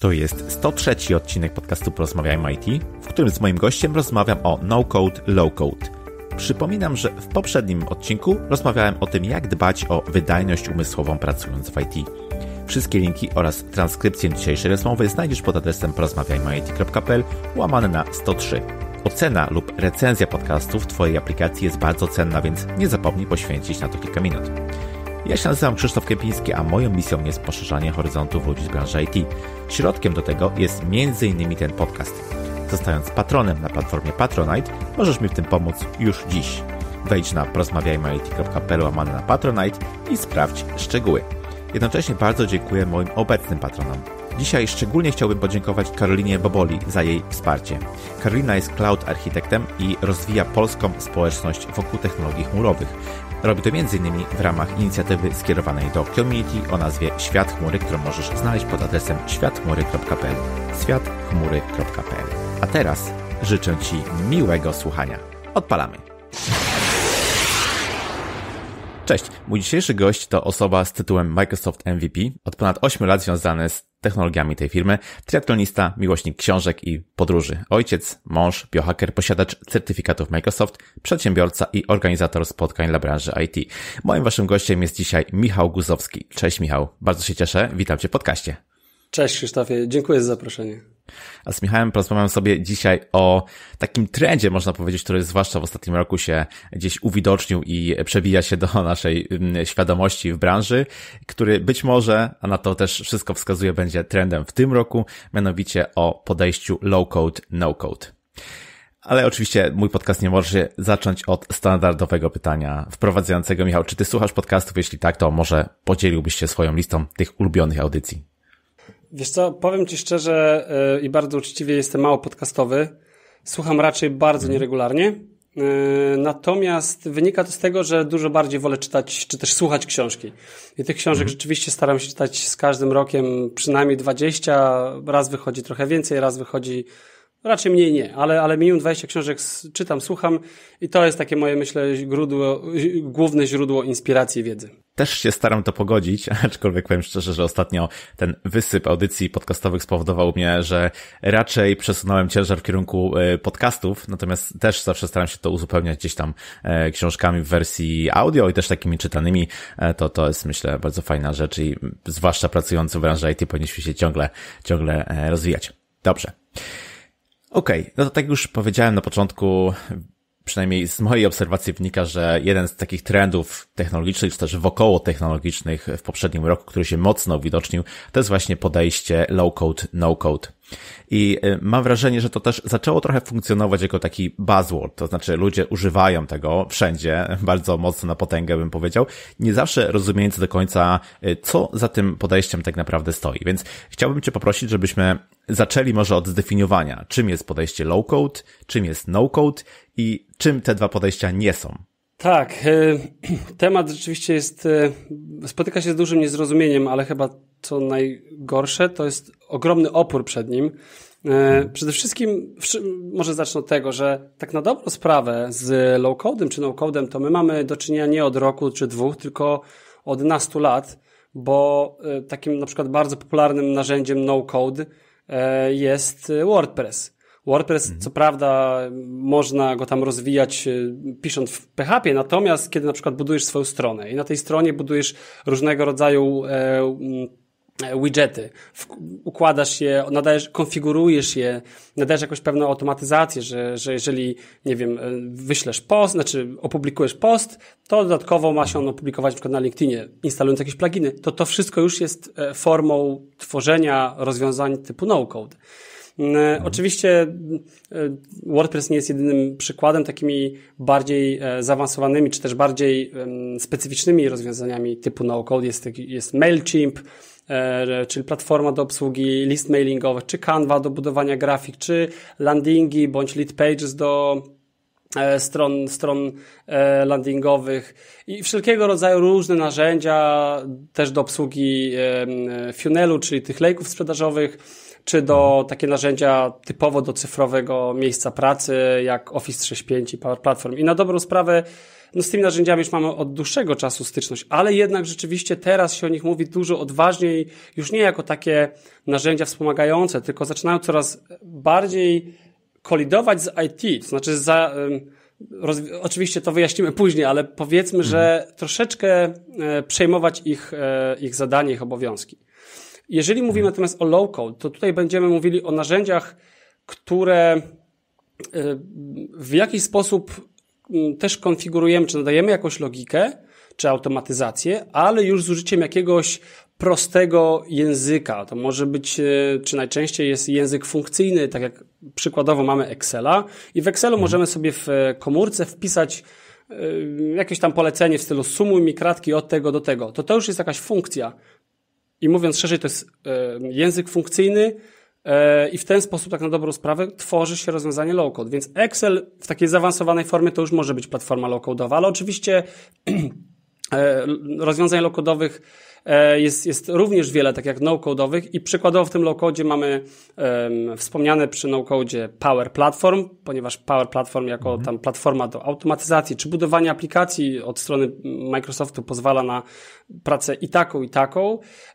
To jest 103 odcinek podcastu Porozmawiajmy IT, w którym z moim gościem rozmawiam o no-code, low-code. Przypominam, że w poprzednim odcinku rozmawiałem o tym, jak dbać o wydajność umysłową pracując w IT. Wszystkie linki oraz transkrypcję dzisiejszej rozmowy znajdziesz pod adresem porozmawiajmyit.pl łamane na 103. Ocena lub recenzja podcastu w Twojej aplikacji jest bardzo cenna, więc nie zapomnij poświęcić na to kilka minut. Ja się nazywam Krzysztof Kępiński, a moją misją jest poszerzanie horyzontów ludzi z branży IT. Środkiem do tego jest m.in. ten podcast. Zostając patronem na platformie Patronite, możesz mi w tym pomóc już dziś. Wejdź na porozmawiajmy.it.pl łamane na Patronite i sprawdź szczegóły. Jednocześnie bardzo dziękuję moim obecnym patronom. Dzisiaj szczególnie chciałbym podziękować Karolinie Boboli za jej wsparcie. Karolina jest cloud architektem i rozwija polską społeczność wokół technologii chmurowych. Robi to m.in. w ramach inicjatywy skierowanej do community o nazwie Świat Chmury, którą możesz znaleźć pod adresem światchmury.pl światchmury.pl A teraz życzę Ci miłego słuchania. Odpalamy! Cześć, mój dzisiejszy gość to osoba z tytułem Microsoft MVP, od ponad 8 lat związany z technologiami tej firmy, triatlonista, miłośnik książek i podróży, ojciec, mąż, biohaker, posiadacz certyfikatów Microsoft, przedsiębiorca i organizator spotkań dla branży IT. Moim waszym gościem jest dzisiaj Michał Guzowski. Cześć Michał, bardzo się cieszę, witam cię w podcaście. Cześć Krzysztofie, dziękuję za zaproszenie. A z Michałem porozmawiam sobie dzisiaj o takim trendzie, można powiedzieć, który zwłaszcza w ostatnim roku się gdzieś uwidocznił i przebija się do naszej mm, świadomości w branży, który być może, a na to też wszystko wskazuje, będzie trendem w tym roku, mianowicie o podejściu low-code, no-code. Ale oczywiście mój podcast nie może zacząć od standardowego pytania wprowadzającego. Michał, czy ty słuchasz podcastów? Jeśli tak, to może podzieliłbyś się swoją listą tych ulubionych audycji. Wiesz co, powiem Ci szczerze yy, i bardzo uczciwie, jestem mało podcastowy. Słucham raczej bardzo mhm. nieregularnie. Yy, natomiast wynika to z tego, że dużo bardziej wolę czytać, czy też słuchać książki. I tych książek mhm. rzeczywiście staram się czytać z każdym rokiem przynajmniej 20. Raz wychodzi trochę więcej, raz wychodzi Raczej mniej nie, ale, ale minimum 20 książek czytam, słucham i to jest takie moje, myślę, źródło, główne źródło inspiracji wiedzy. Też się staram to pogodzić, aczkolwiek powiem szczerze, że ostatnio ten wysyp audycji podcastowych spowodował mnie, że raczej przesunąłem ciężar w kierunku e, podcastów, natomiast też zawsze staram się to uzupełniać gdzieś tam e, książkami w wersji audio i też takimi czytanymi. E, to, to jest myślę bardzo fajna rzecz i zwłaszcza pracujący w branży IT powinniśmy się ciągle, ciągle rozwijać. Dobrze. Okej, okay, no to tak już powiedziałem na początku, przynajmniej z mojej obserwacji wynika, że jeden z takich trendów technologicznych, czy też wokoło technologicznych w poprzednim roku, który się mocno uwidocznił, to jest właśnie podejście low code, no code. I y, mam wrażenie, że to też zaczęło trochę funkcjonować jako taki buzzword, to znaczy ludzie używają tego wszędzie, bardzo mocno na potęgę bym powiedział, nie zawsze rozumiejąc do końca, y, co za tym podejściem tak naprawdę stoi. Więc chciałbym Cię poprosić, żebyśmy zaczęli może od zdefiniowania, czym jest podejście low code, czym jest no code i czym te dwa podejścia nie są. Tak, y, temat rzeczywiście jest, spotyka się z dużym niezrozumieniem, ale chyba co najgorsze, to jest ogromny opór przed nim. E, przede wszystkim, może zacznę od tego, że tak na dobrą sprawę z low-codem czy no-codem to my mamy do czynienia nie od roku czy dwóch, tylko od nastu lat, bo e, takim na przykład bardzo popularnym narzędziem no-code e, jest WordPress. WordPress, mhm. co prawda, można go tam rozwijać pisząc w PHP, natomiast kiedy na przykład budujesz swoją stronę i na tej stronie budujesz różnego rodzaju E, widgety, układasz je, nadajesz, konfigurujesz je, nadajesz jakąś pewną automatyzację, że, że jeżeli, nie wiem, e, wyślesz post, znaczy opublikujesz post, to dodatkowo ma się on opublikować np. na LinkedInie, instalując jakieś pluginy, to to wszystko już jest e, formą tworzenia rozwiązań typu no-code. Mm, mhm. Oczywiście WordPress nie jest jedynym przykładem takimi bardziej zaawansowanymi, czy też bardziej specyficznymi rozwiązaniami typu no-code. Jest, jest MailChimp, E, czyli platforma do obsługi list mailingowych, czy Canva do budowania grafik, czy landingi bądź lead pages do e, stron, stron e, landingowych i wszelkiego rodzaju różne narzędzia też do obsługi funnelu, czyli tych lejków sprzedażowych, czy do mhm. takie narzędzia typowo do cyfrowego miejsca pracy, jak Office 365 i Power Platform. I na dobrą sprawę, no z tymi narzędziami już mamy od dłuższego czasu styczność, ale jednak rzeczywiście teraz się o nich mówi dużo odważniej, już nie jako takie narzędzia wspomagające, tylko zaczynają coraz bardziej kolidować z IT, to znaczy za, roz, oczywiście to wyjaśnimy później, ale powiedzmy, że mhm. troszeczkę e, przejmować ich, e, ich zadanie, ich obowiązki. Jeżeli mówimy natomiast o low-code, to tutaj będziemy mówili o narzędziach, które e, w jakiś sposób mm, też konfigurujemy, czy nadajemy jakąś logikę, czy automatyzację, ale już z użyciem jakiegoś prostego języka. To może być, e, czy najczęściej jest język funkcyjny, tak jak przykładowo mamy Excela i w Excelu mhm. możemy sobie w e, komórce wpisać jakieś tam polecenie w stylu sumuj mi kratki od tego do tego. To to już jest jakaś funkcja, i mówiąc szerzej, to jest e, język funkcyjny e, i w ten sposób, tak na dobrą sprawę, tworzy się rozwiązanie low-code. Więc Excel w takiej zaawansowanej formie to już może być platforma low codeowa ale oczywiście e, rozwiązań low codeowych E, jest, jest również wiele, tak jak no-codeowych i przykładowo w tym low-codzie mamy um, wspomniane przy no-codzie Power Platform, ponieważ Power Platform jako mhm. tam platforma do automatyzacji czy budowania aplikacji od strony Microsoftu pozwala na pracę i taką, i taką.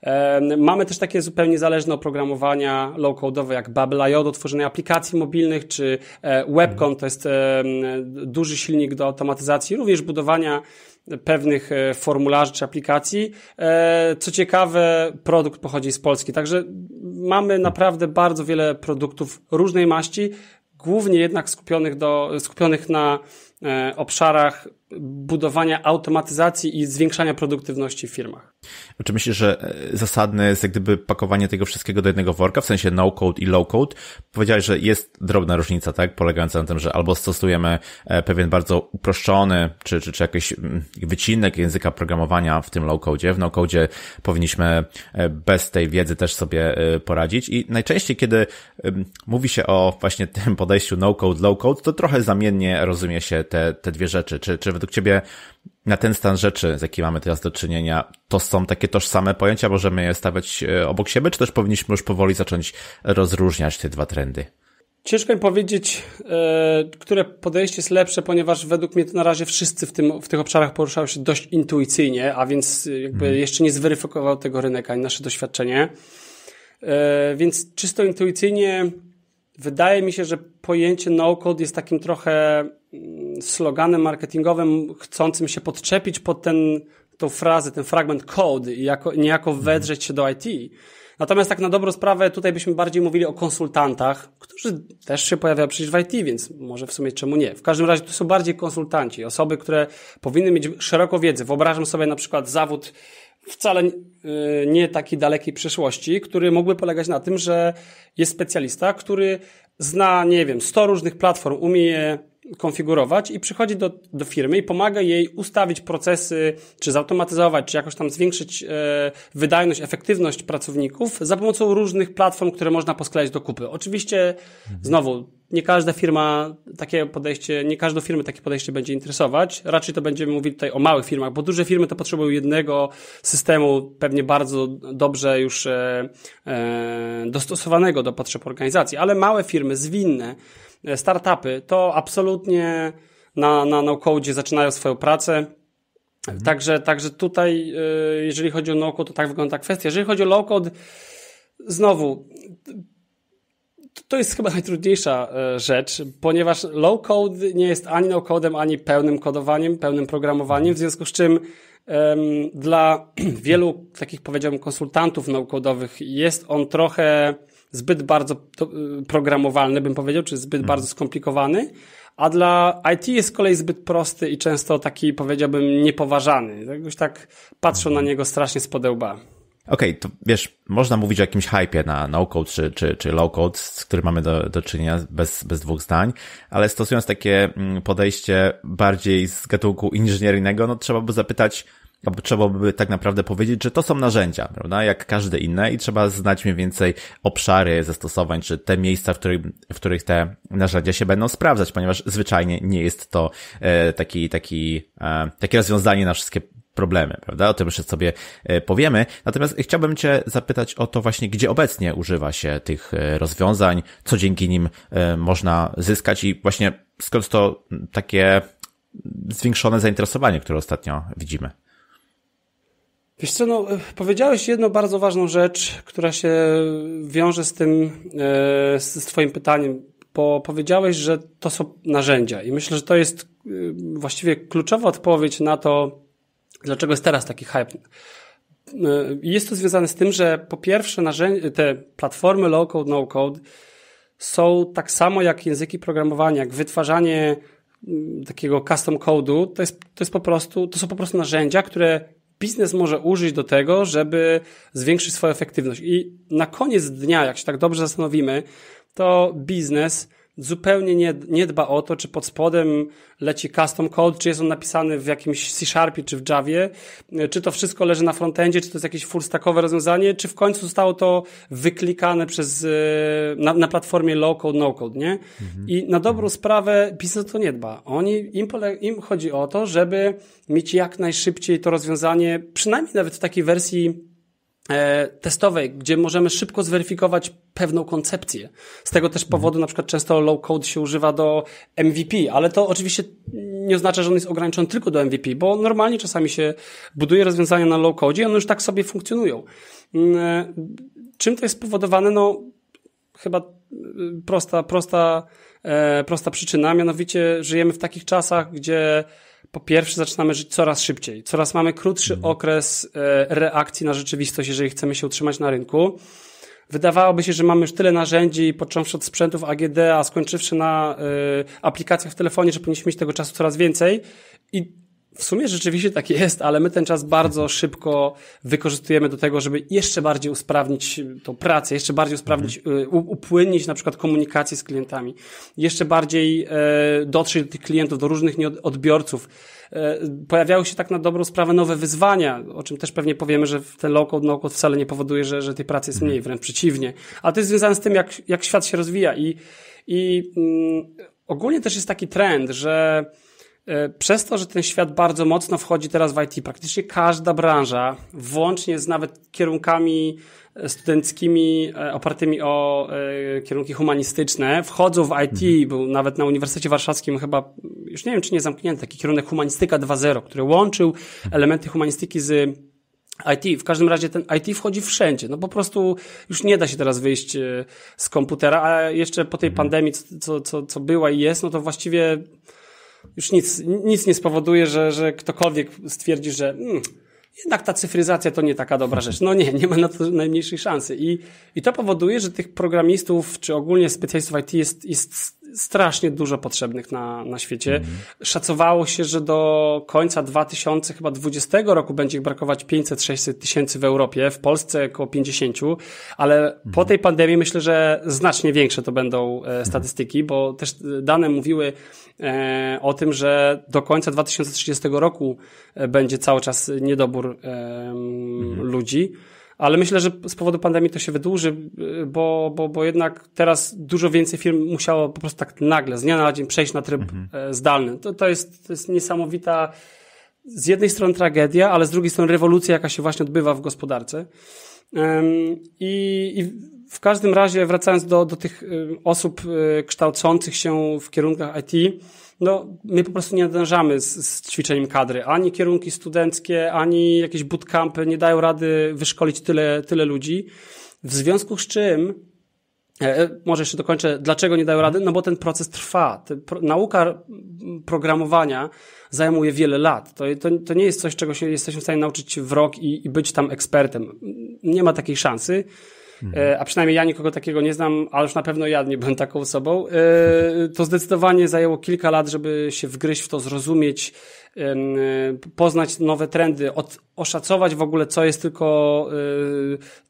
Um, mamy też takie zupełnie zależne oprogramowania low-codowe jak Babel.io do tworzenia aplikacji mobilnych, czy e, WebCon, mhm. to jest duży silnik do automatyzacji, również budowania pewnych e, formularzy czy aplikacji. E, co ciekawe, produkt pochodzi z Polski, także mamy naprawdę bardzo wiele produktów różnej maści, głównie jednak skupionych, do, skupionych na e, obszarach budowania automatyzacji i zwiększania produktywności w firmach. Czy myślisz, że e, zasadne jest jak gdyby pakowanie tego wszystkiego do jednego worka, w sensie no-code i low-code? Powiedziałeś, że jest drobna różnica, tak? Polegająca na tym, że albo stosujemy e, pewien bardzo uproszczony, czy, czy, czy jakiś mm, wycinek języka programowania w tym low-codzie. W no-codzie powinniśmy e, bez tej wiedzy też sobie poradzić. I najczęściej, kiedy mówi się o właśnie tym podejściu no-code, low-code, to trochę zamiennie rozumie się te, te dwie rzeczy. Czy, czy według Ciebie na ten stan rzeczy, z jaki mamy teraz do czynienia, to są takie tożsame pojęcia, możemy je stawiać e, obok siebie, czy też powinniśmy już powoli zacząć rozróżniać te dwa trendy? Ciężko mi powiedzieć, e, które podejście jest lepsze, ponieważ według mnie to na razie wszyscy w, tym, w tych obszarach poruszają się dość intuicyjnie, a więc jakby mhm. jeszcze nie zweryfikował tego rynek ani nasze doświadczenie. E, więc czysto intuicyjnie wydaje mi się, że pojęcie no-code jest takim trochę sloganem marketingowym chcącym się podczepić pod ten, tą frazę, ten fragment code i jako, niejako mhm. wedrzeć się do IT. Natomiast tak na dobrą sprawę tutaj byśmy bardziej mówili o konsultantach, którzy też się pojawiają przecież w IT, więc może w sumie czemu nie. W każdym razie to są bardziej konsultanci, osoby, które powinny mieć szeroką wiedzę. Wyobrażam sobie na przykład zawód wcale y, nie takiej dalekiej przyszłości, który mógłby polegać na tym, że jest specjalista, który zna, nie wiem, 100 różnych platform, umie konfigurować i przychodzi do, do firmy i pomaga jej ustawić procesy, czy zautomatyzować, czy jakoś tam zwiększyć e, wydajność, efektywność pracowników za pomocą różnych platform, które można poskleić do kupy. Oczywiście, znowu, nie każda firma takie podejście, nie każdą firmę takie podejście będzie interesować. Raczej to będziemy mówili tutaj o małych firmach, bo duże firmy to potrzebują jednego systemu, pewnie bardzo dobrze już e, e, dostosowanego do potrzeb organizacji, ale małe firmy, zwinne, E, startupy to absolutnie na, na no-code zaczynają swoją pracę. Mhm. Także, także tutaj, e, jeżeli chodzi o no-code, to tak wygląda kwestia. Jeżeli chodzi o low-code, znowu, to jest chyba najtrudniejsza e, rzecz, ponieważ low-code nie jest ani no-codem, ani pełnym kodowaniem, pełnym programowaniem, w związku z czym dla wielu takich, powiedziałbym, konsultantów no-codowych jest on trochę zbyt bardzo y, programowalny, bym powiedział, czy zbyt hmm. bardzo skomplikowany, a dla IT jest z kolei zbyt prosty i często taki, powiedziałbym, niepoważany. Jakoś tak patrzą hmm. na niego strasznie z podełba. Okej, okay, to wiesz, można mówić o jakimś hypie na no-code czy, czy, czy low-code, z którym mamy do, do czynienia bez, bez dwóch zdań, ale stosując takie mm, podejście bardziej z gatunku inżynieryjnego, no trzeba by zapytać, trzeba by tak naprawdę powiedzieć, że to są narzędzia, prawda? Jak każde inne i trzeba znać mniej więcej obszary zastosowań, czy te miejsca, w których, w których te narzędzia się będą sprawdzać, ponieważ zwyczajnie nie jest to e, taki, taki, e, takie rozwiązanie na wszystkie problemy, prawda? O tym jeszcze sobie e, powiemy. Natomiast chciałbym Cię zapytać o to właśnie, gdzie obecnie używa się tych rozwiązań, co dzięki nim można zyskać i właśnie skąd to takie zwiększone zainteresowanie, które ostatnio widzimy. Wiesz co, no, e, powiedziałeś jedną bardzo ważną rzecz, która się wiąże z tym, e, z Twoim pytaniem, bo powiedziałeś, że to są narzędzia i myślę, że to jest e, właściwie kluczowa odpowiedź na to, dlaczego jest teraz taki hype. Jest to związane z tym, że po pierwsze te platformy low-code, no-code są tak samo jak języki programowania, jak wytwarzanie takiego custom code'u, to jest, to jest po prostu, to są po prostu narzędzia, które biznes może użyć do tego, żeby zwiększyć swoją efektywność. I na koniec dnia, jak się tak dobrze zastanowimy, to biznes zupełnie nie, nie dba o to, czy pod spodem leci custom code, czy jest on napisany w jakimś C-Sharpie, czy w Javie, e, czy to wszystko leży na frontendzie, czy to jest jakieś full-stackowe rozwiązanie, czy w końcu zostało to wyklikane przez, e, na, na platformie low-code, no-code, nie? Mhm. I na dobrą mhm. sprawę PiS to nie dba. Oni, im, pole, im chodzi o to, żeby mieć jak najszybciej to rozwiązanie, przynajmniej nawet w takiej wersji E, testowej, gdzie możemy szybko zweryfikować pewną koncepcję. Z tego też powodu na przykład często low code się używa do MVP, ale to oczywiście nie oznacza, że on jest ograniczony tylko do MVP, bo normalnie czasami się buduje rozwiązania na low code i one już tak sobie funkcjonują. Mm, e, czym to jest spowodowane? No chyba e, prosta, prosta, prosta przyczyna, mianowicie żyjemy w takich czasach, gdzie po pierwsze zaczynamy żyć coraz szybciej, coraz mamy krótszy mhm. okres e, reakcji na rzeczywistość, jeżeli chcemy się utrzymać na rynku. Wydawałoby się, że mamy już tyle narzędzi, począwszy od sprzętów AGD, a skończywszy na y, aplikacjach w telefonie, że powinniśmy mieć tego czasu coraz więcej. I w sumie rzeczywiście tak jest, ale my ten czas bardzo szybko wykorzystujemy do tego, żeby jeszcze bardziej usprawnić e, tą pracę, jeszcze bardziej usprawnić, mhm. e, upłynnić na przykład komunikację z klientami, jeszcze bardziej e, dotrzeć do tych klientów, do różnych odbiorców. Pojawiały się tak na dobrą sprawę nowe wyzwania, o czym też pewnie powiemy, że ten low-code, no-code wcale nie powoduje, że, że tej pracy jest mniej, mhm. wręcz przeciwnie. Ale to jest związane z tym, jak, jak świat się rozwija i, i mm, ogólnie też jest taki trend, że E, przez to, że ten świat bardzo mocno wchodzi teraz w IT, praktycznie każda branża, włącznie z nawet kierunkami e, studenckimi e, opartymi o kierunki humanistyczne, wchodzą w IT, mhm. był nawet na Uniwersytecie Warszawskim chyba, już nie wiem czy nie zamknięty, taki kierunek humanistyka 2.0, który łączył mhm. elementy humanistyki z IT, w każdym razie ten IT wchodzi wszędzie. No po prostu już nie da się teraz wyjść z komputera, a jeszcze po tej mhm. pandemii, co, co, co była i jest, no to właściwie już nic, nic nie spowoduje, że, że ktokolwiek stwierdzi, że hmm, jednak ta cyfryzacja to nie taka dobra rzecz. No nie, nie ma na to najmniejszej szansy. I, i to powoduje, że tych programistów, czy ogólnie specjalistów IT jest, jest strasznie dużo potrzebnych na, na świecie. Mhm. Szacowało się, że do końca 2020 roku będzie ich brakować 500-600 tysięcy w Europie, w Polsce około 50, ale po mhm. tej pandemii myślę, że znacznie większe to będą e, mhm. statystyki, bo też dane mówiły e, o tym, że do końca 2030 roku e, będzie cały czas niedobór e, ludzi ale myślę, że z powodu pandemii to się wydłuży, y, bo, bo, bo jednak teraz dużo więcej firm musiało po prostu tak nagle, z dnia na dzień przejść na tryb mhm. E, zdalny. To, to, jest, to jest niesamowita z jednej strony tragedia, ale z drugiej strony rewolucja, jaka się właśnie odbywa w gospodarce. I, i w każdym razie, wracając do, do tych y, osób y, kształcących się w kierunkach IT, no, my po prostu nie nadążamy z, z ćwiczeniem kadry. Ani kierunki studenckie, ani jakieś bootcampy nie dają rady wyszkolić tyle, tyle ludzi. W związku z czym e, e, może jeszcze dokończę, dlaczego nie dają rady? No bo ten proces trwa. nauka programowania zajmuje wiele lat. To, to, to nie jest coś, czego się jesteśmy w stanie nauczyć w rok i, i być tam ekspertem. Nie ma takiej szansy. E, a przynajmniej ja nikogo takiego nie znam, a już na pewno ja nie byłem taką osobą, e, to zdecydowanie zajęło kilka lat, żeby się wgryźć w to, zrozumieć, poznać nowe trendy, od, oszacować w ogóle, co jest tylko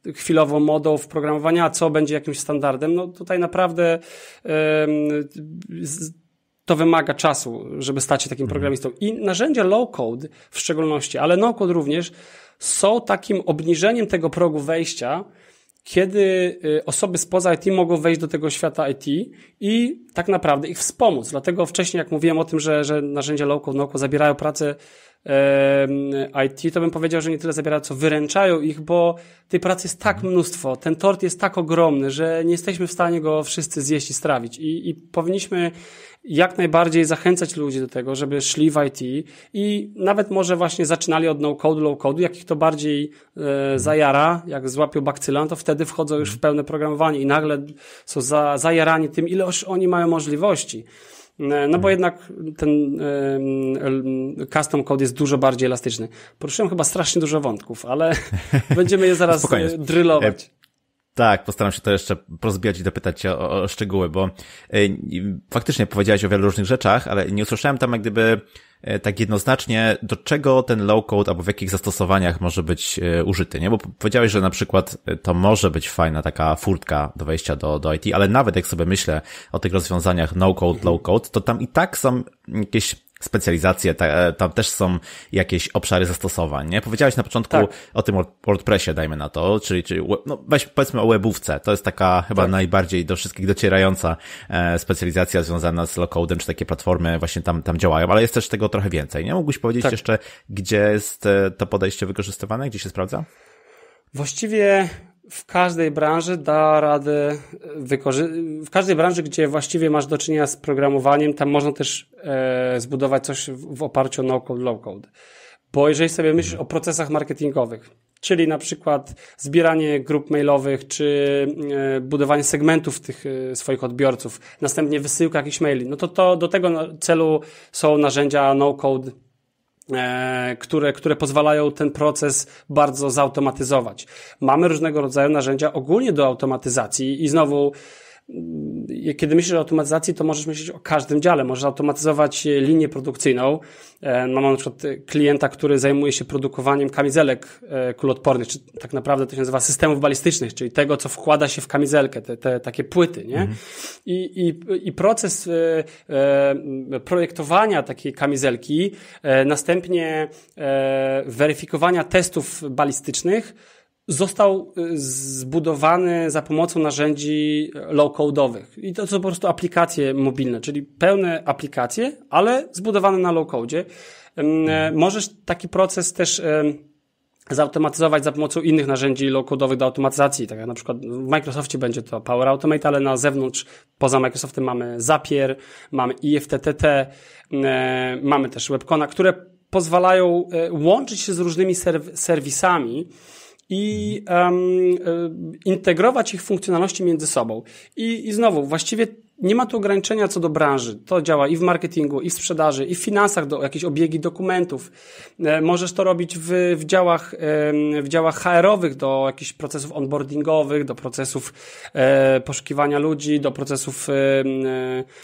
e, chwilową modą w programowaniu, a co będzie jakimś standardem. No tutaj naprawdę to wymaga czasu, żeby stać się takim mhm. programistą. I narzędzia low-code w szczególności, ale no-code również, są takim obniżeniem tego progu wejścia, kiedy y, osoby spoza IT mogą wejść do tego świata IT i tak naprawdę ich wspomóc. Dlatego wcześniej, jak mówiłem o tym, że, że narzędzia low-code, no zabierają pracę IT, to bym powiedział, że nie tyle zabiera, co wyręczają ich, bo tej pracy jest tak mnóstwo, ten tort jest tak ogromny, że nie jesteśmy w stanie go wszyscy zjeść i strawić. I, i powinniśmy jak najbardziej zachęcać ludzi do tego, żeby szli w IT i nawet może właśnie zaczynali od no-code, low-code, jak ich to bardziej e, zajara, jak złapią bakcylan, to wtedy wchodzą już w pełne programowanie i nagle są za, zajarani tym, ile oni mają możliwości. E, no bo jednak ten custom code jest dużo bardziej elastyczny. Poruszyłem chyba strasznie dużo wątków, ale będziemy je zaraz e, drylować. E, tak, postaram się to jeszcze rozbijać i dopytać cię o, o szczegóły, bo faktycznie powiedziałeś o wielu różnych rzeczach, ale nie usłyszałem tam jak gdyby E, tak jednoznacznie, do czego ten low-code albo w jakich zastosowaniach może być e, użyty, nie? Bo powiedziałeś, że na przykład e, to może być fajna taka furtka do wejścia do, do IT, ale nawet jak sobie myślę o tych rozwiązaniach no-code, low-code, to tam i tak są jakieś specjalizacje, ta, tam też są jakieś obszary zastosowań, nie? Powiedziałeś na początku tak. o tym WordPressie, dajmy na to, czyli, czyli no weź, powiedzmy o webówce, to jest taka chyba tak. najbardziej do wszystkich docierająca e, specjalizacja związana z low-codem, czy takie platformy właśnie tam, tam działają, ale jest też tego trochę więcej, nie? Mógłbyś powiedzieć tak. jeszcze, gdzie jest e, to podejście wykorzystywane, gdzie się sprawdza? Właściwie w każdej branży da radę wykorzystać. W każdej branży, gdzie właściwie masz do czynienia z programowaniem, tam można też e, zbudować coś w, w oparciu o no-code, low-code. Bo jeżeli sobie myślisz o procesach marketingowych, czyli na przykład zbieranie grup mailowych, czy e, budowanie segmentów tych e, swoich odbiorców, następnie wysyłka jakichś maili, no to, to do tego celu są narzędzia no-code, E, które, które pozwalają ten proces bardzo zautomatyzować. Mamy różnego rodzaju narzędzia ogólnie do automatyzacji i znowu Y, kiedy myślisz o automatyzacji, to możesz myśleć o każdym dziale. Możesz automatyzować y, linię produkcyjną. E, no, mam na przykład y, klienta, który zajmuje się produkowaniem kamizelek e, kulotpornych, czy tak naprawdę to się nazywa systemów balistycznych, czyli tego, co wkłada się w kamizelkę, te, te takie płyty, nie? Mhm. I, i, I proces e, projektowania takiej kamizelki, następnie weryfikowania testów balistycznych, został y, zbudowany za pomocą narzędzi low-codeowych. I to są po prostu aplikacje mobilne, czyli pełne aplikacje, ale zbudowane na low-codzie. E, możesz taki proces też e, zautomatyzować za pomocą innych narzędzi low-codowych do automatyzacji, tak jak na przykład w Microsoftie będzie to Power Automate, ale na zewnątrz, poza Microsoftem mamy Zapier, mamy IFTTT, e, mamy też Webcona, które pozwalają łączyć się z różnymi serwisami, i um, integrować ich funkcjonalności między sobą. I, I znowu, właściwie nie ma tu ograniczenia co do branży. To działa i w marketingu, i w sprzedaży, i w finansach, do jakieś obiegi dokumentów. E, możesz to robić w, w działach, w działach HR-owych, do jakichś procesów onboardingowych, do procesów e, poszukiwania ludzi, do procesów e,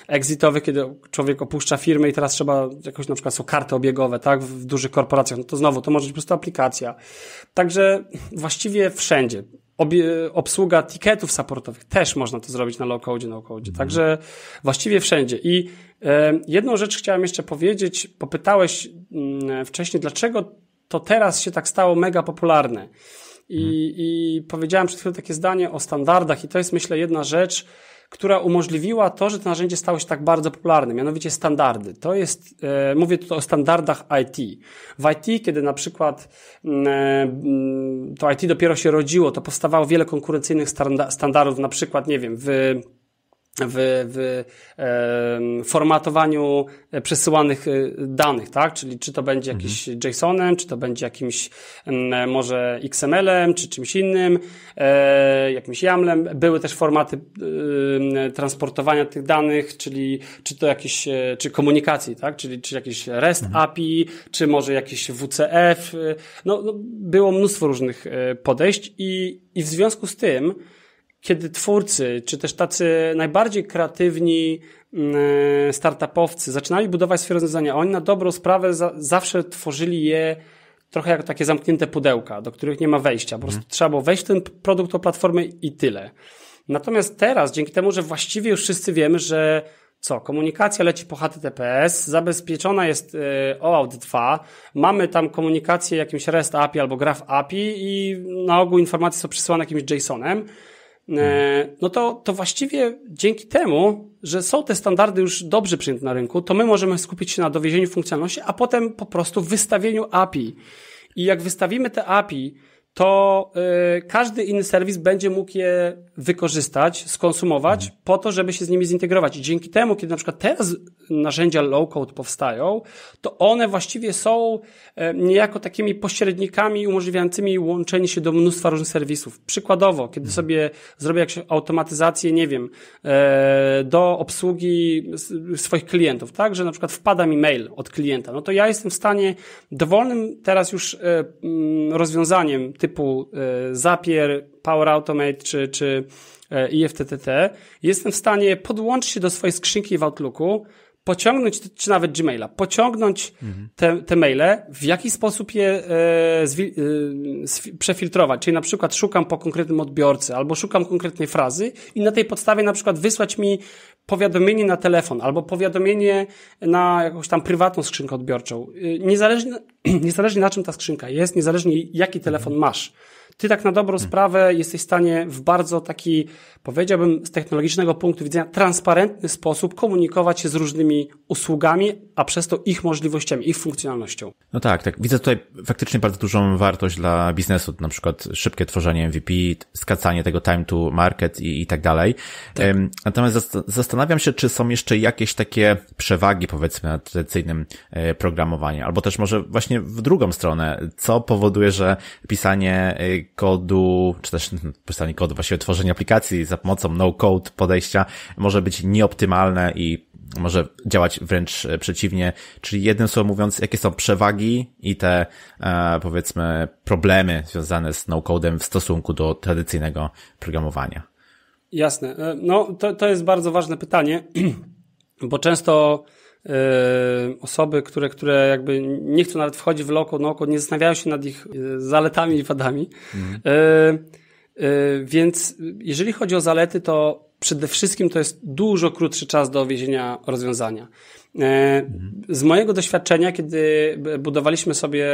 exitowych, kiedy człowiek opuszcza firmę i teraz trzeba jakoś na przykład są karty obiegowe, tak, w dużych korporacjach. No to znowu, to może być po prostu aplikacja. Także właściwie wszędzie obie, obsługa ticketów supportowych też można to zrobić na low-code, no-code. No mhm. Także właściwie wszędzie. I e, jedną rzecz chciałem jeszcze powiedzieć. Popytałeś m, mm, wcześniej, dlaczego to teraz się tak stało mega popularne. I, mm. i powiedziałem przed chwilą takie zdanie o standardach i to jest myślę jedna rzecz, która umożliwiła to, że to narzędzie stało się tak bardzo popularne, mianowicie standardy. To jest, e, mówię tutaj o standardach IT. W IT, kiedy na przykład mm, e, mm, to IT dopiero się rodziło, to powstawało wiele konkurencyjnych standardów, na przykład, nie wiem, w w, w e, formatowaniu przesyłanych e, danych, tak? Czyli czy to będzie mhm. jakiś mhm. JSON-em, czy to będzie jakimś e, m, może XML-em, czy czymś innym, e, jakimś YAML-em. Były też formaty e, transportowania tych danych, czyli czy to jakieś, e, czy komunikacji, tak? Czyli czy jakieś REST mhm. API, czy może jakiś WCF. No, no, było mnóstwo różnych podejść i, i w związku z tym kiedy twórcy, czy też tacy najbardziej kreatywni mm, e, startupowcy zaczynali budować swoje rozwiązania, oni na dobrą sprawę za, zawsze tworzyli je trochę jak takie zamknięte pudełka, do których nie ma wejścia. Po prostu mhm. trzeba było wejść w ten produkt o platformy i tyle. Natomiast teraz, dzięki temu, że właściwie już wszyscy wiemy, że co, komunikacja leci po HTTPS, zabezpieczona jest e, OAuth 2, mamy tam komunikację jakimś REST API albo Graph API i na ogół informacje są przesyłane jakimś JSON-em. E, no to, to właściwie dzięki temu, że są te standardy już dobrze przyjęte na rynku, to my możemy skupić się na dowiezieniu funkcjonalności, a potem po prostu wystawieniu API. I jak wystawimy te API, to y, każdy inny serwis będzie mógł je wykorzystać, skonsumować mhm. po to, żeby się z nimi zintegrować. I dzięki temu, kiedy na przykład teraz narzędzia low-code powstają, to one właściwie są y, niejako takimi pośrednikami umożliwiającymi łączenie się do mnóstwa różnych serwisów. Przykładowo, kiedy mhm. sobie zrobię jakąś automatyzację, nie wiem, y, do obsługi swoich klientów, tak, że na przykład wpada mi mail od klienta, no to ja jestem w stanie dowolnym teraz już e, rozwiązaniem, typu e, Zapier, Power Automate czy, czy e, IFTTT, jestem w stanie podłączyć się do swojej skrzynki w Outlooku, pociągnąć, czy nawet Gmaila, pociągnąć mhm. te, te maile, w jaki sposób je e, zwi, e, przefiltrować. Czyli na przykład szukam po konkretnym odbiorcy, albo szukam konkretnej frazy i na tej podstawie na przykład wysłać mi powiadomienie na telefon, albo powiadomienie na jakąś tam prywatną skrzynkę odbiorczą. Y, niezależnie, niezależnie na czym ta skrzynka jest, niezależnie jaki telefon masz. Ty tak na dobrą mhm. sprawę jesteś w stanie w bardzo taki powiedziałbym z technologicznego punktu widzenia, transparentny sposób komunikować się z różnymi usługami, a przez to ich możliwościami, ich funkcjonalnością. No tak, tak. Widzę tutaj faktycznie bardzo dużą wartość dla biznesu, na przykład szybkie tworzenie MVP, skacanie tego time to market i, i tak dalej. Tak. Natomiast zastanawiam się, czy są jeszcze jakieś takie przewagi, powiedzmy, nad tradycyjnym e, programowaniem, albo też może właśnie w drugą stronę, co powoduje, że pisanie e, kodu, czy też no, pisanie kodu, właściwie tworzenie aplikacji za za pomocą no-code podejścia może być nieoptymalne i może działać wręcz e, przeciwnie. Czyli jednym słowem mówiąc, jakie są przewagi i te, e, powiedzmy, problemy związane z no-codem w stosunku do tradycyjnego programowania? Jasne. E, no, to, to jest bardzo ważne pytanie, bo często e, osoby, które, które jakby nie chcą nawet wchodzić w low-code, no-code, nie zastanawiają się nad ich zaletami i wadami. Mhm. Y, więc jeżeli chodzi o zalety, to przede wszystkim to jest dużo krótszy czas do więzienia rozwiązania. Y, z mojego doświadczenia, kiedy budowaliśmy sobie,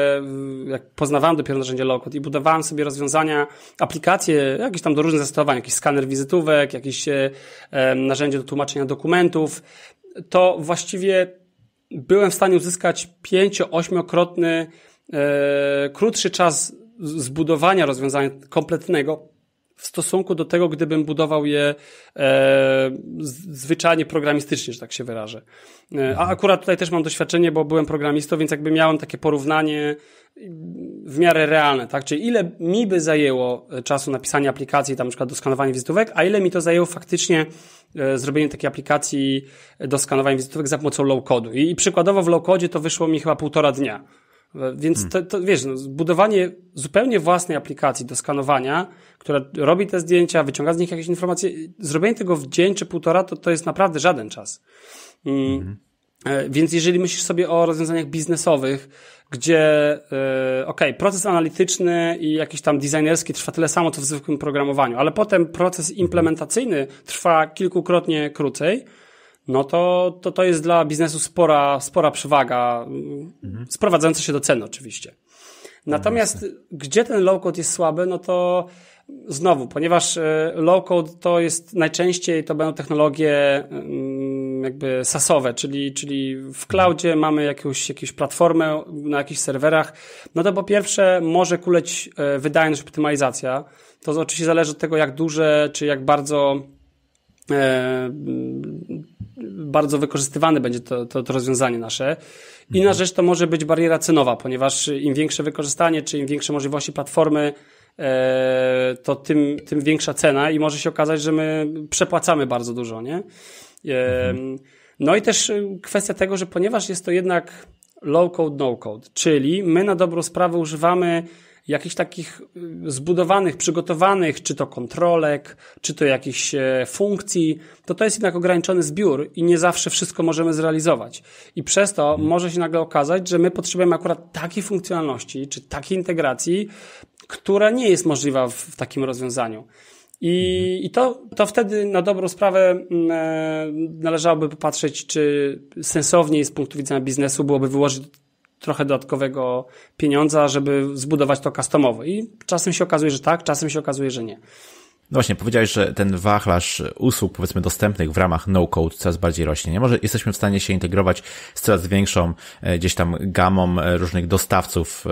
jak poznawałem dopiero narzędzie Lockwood i budowałem sobie rozwiązania, aplikacje jakieś tam do różnych zastosowań, jakiś skaner wizytówek, jakieś e, narzędzie do tłumaczenia dokumentów, to właściwie byłem w stanie uzyskać 5-8-krotny, e, krótszy czas zbudowania rozwiązania kompletnego w stosunku do tego, gdybym budował je e, zwyczajnie programistycznie, że tak się wyrażę. E, a akurat tutaj też mam doświadczenie, bo byłem programistą, więc jakby miałem takie porównanie w miarę realne, tak? Czyli ile mi by zajęło e, czasu napisania aplikacji, tam na przykład do skanowania wizytówek, a ile mi to zajęło faktycznie e, zrobienie takiej aplikacji do skanowania wizytówek za pomocą low-codu. I przykładowo w low-codzie to wyszło mi chyba półtora dnia więc hmm. to, to wiesz, no, budowanie zupełnie własnej aplikacji do skanowania, która robi te zdjęcia, wyciąga z nich jakieś informacje, zrobienie tego w dzień czy półtora, to, to jest naprawdę żaden czas. Mhm. E, więc jeżeli myślisz sobie o rozwiązaniach biznesowych, gdzie e, okej, okay, proces analityczny i jakiś tam designerski trwa tyle samo, co w zwykłym programowaniu, ale potem proces mhm. implementacyjny trwa kilkukrotnie krócej, no to, to to jest dla biznesu spora, spora przewaga, mhm. sprowadzająca się do ceny oczywiście. Natomiast no gdzie ten low-code jest słaby, no to znowu, ponieważ e, low-code to jest najczęściej, to będą technologie mm, jakby sasowe, czyli, czyli w mhm. cloudzie mamy jakąś, jakąś platformę na jakichś serwerach, no to po pierwsze może kuleć e, wydajność, optymalizacja. To oczywiście zależy od tego, jak duże, czy jak bardzo e, bardzo wykorzystywane będzie to, to, to rozwiązanie nasze. Inna mhm. rzecz to może być bariera cenowa, ponieważ im większe wykorzystanie, czy im większe możliwości platformy, e, to tym, tym większa cena i może się okazać, że my przepłacamy bardzo dużo, nie? E, mhm. No i też kwestia tego, że ponieważ jest to jednak low code, no code, czyli my na dobrą sprawę używamy jakichś takich y, zbudowanych, przygotowanych, czy to kontrolek, czy to jakichś e, funkcji, to to jest jednak ograniczony zbiór i nie zawsze wszystko możemy zrealizować. I przez to mhm. może się nagle okazać, że my potrzebujemy akurat takiej funkcjonalności, czy takiej integracji, która nie jest możliwa w, w takim rozwiązaniu. I, mhm. i to, to wtedy na dobrą sprawę e, należałoby popatrzeć, czy sensowniej z punktu widzenia biznesu byłoby wyłożyć trochę dodatkowego pieniądza, żeby zbudować to customowo. I czasem się okazuje, że tak, czasem się okazuje, że nie. No właśnie, powiedziałeś, że ten wachlarz usług, powiedzmy, dostępnych w ramach no-code coraz bardziej rośnie. Nie może jesteśmy w stanie się integrować z coraz większą e, gdzieś tam gamą e, różnych dostawców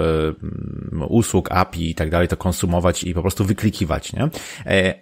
e, usług, API i tak dalej, to konsumować i po prostu wyklikiwać, nie?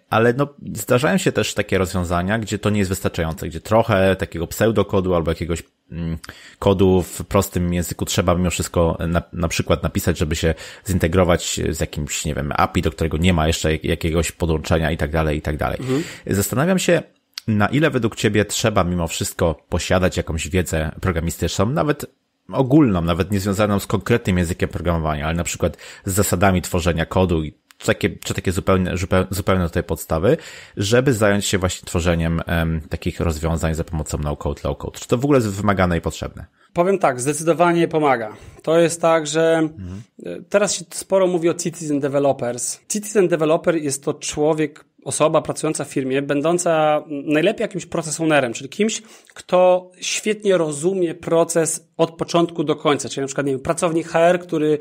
Ale no, zdarzają się też takie rozwiązania, gdzie to nie jest wystarczające, gdzie trochę takiego pseudokodu albo jakiegoś mm, kodu w prostym języku trzeba mimo wszystko na, na przykład napisać, żeby się zintegrować z jakimś, nie wiem, API, do którego nie ma jeszcze jakiegoś podłączenia i tak dalej, i tak dalej. Mhm. Zastanawiam się, na ile według Ciebie trzeba mimo wszystko posiadać jakąś wiedzę programistyczną, nawet ogólną, nawet niezwiązaną z konkretnym językiem programowania, ale na przykład z zasadami tworzenia kodu i takie, czy takie zupełnie, zupełnie do tej podstawy, żeby zająć się właśnie tworzeniem um, takich rozwiązań za pomocą no-code, low-code? Czy to w ogóle jest wymagane i potrzebne? Powiem tak, zdecydowanie pomaga. To jest tak, że mhm. teraz się sporo mówi o citizen developers. Citizen developer jest to człowiek, osoba pracująca w firmie, będąca najlepiej jakimś procesownerem, ownerem, czyli kimś, kto świetnie rozumie proces od początku do końca, czyli na przykład nie wiem, pracownik HR, który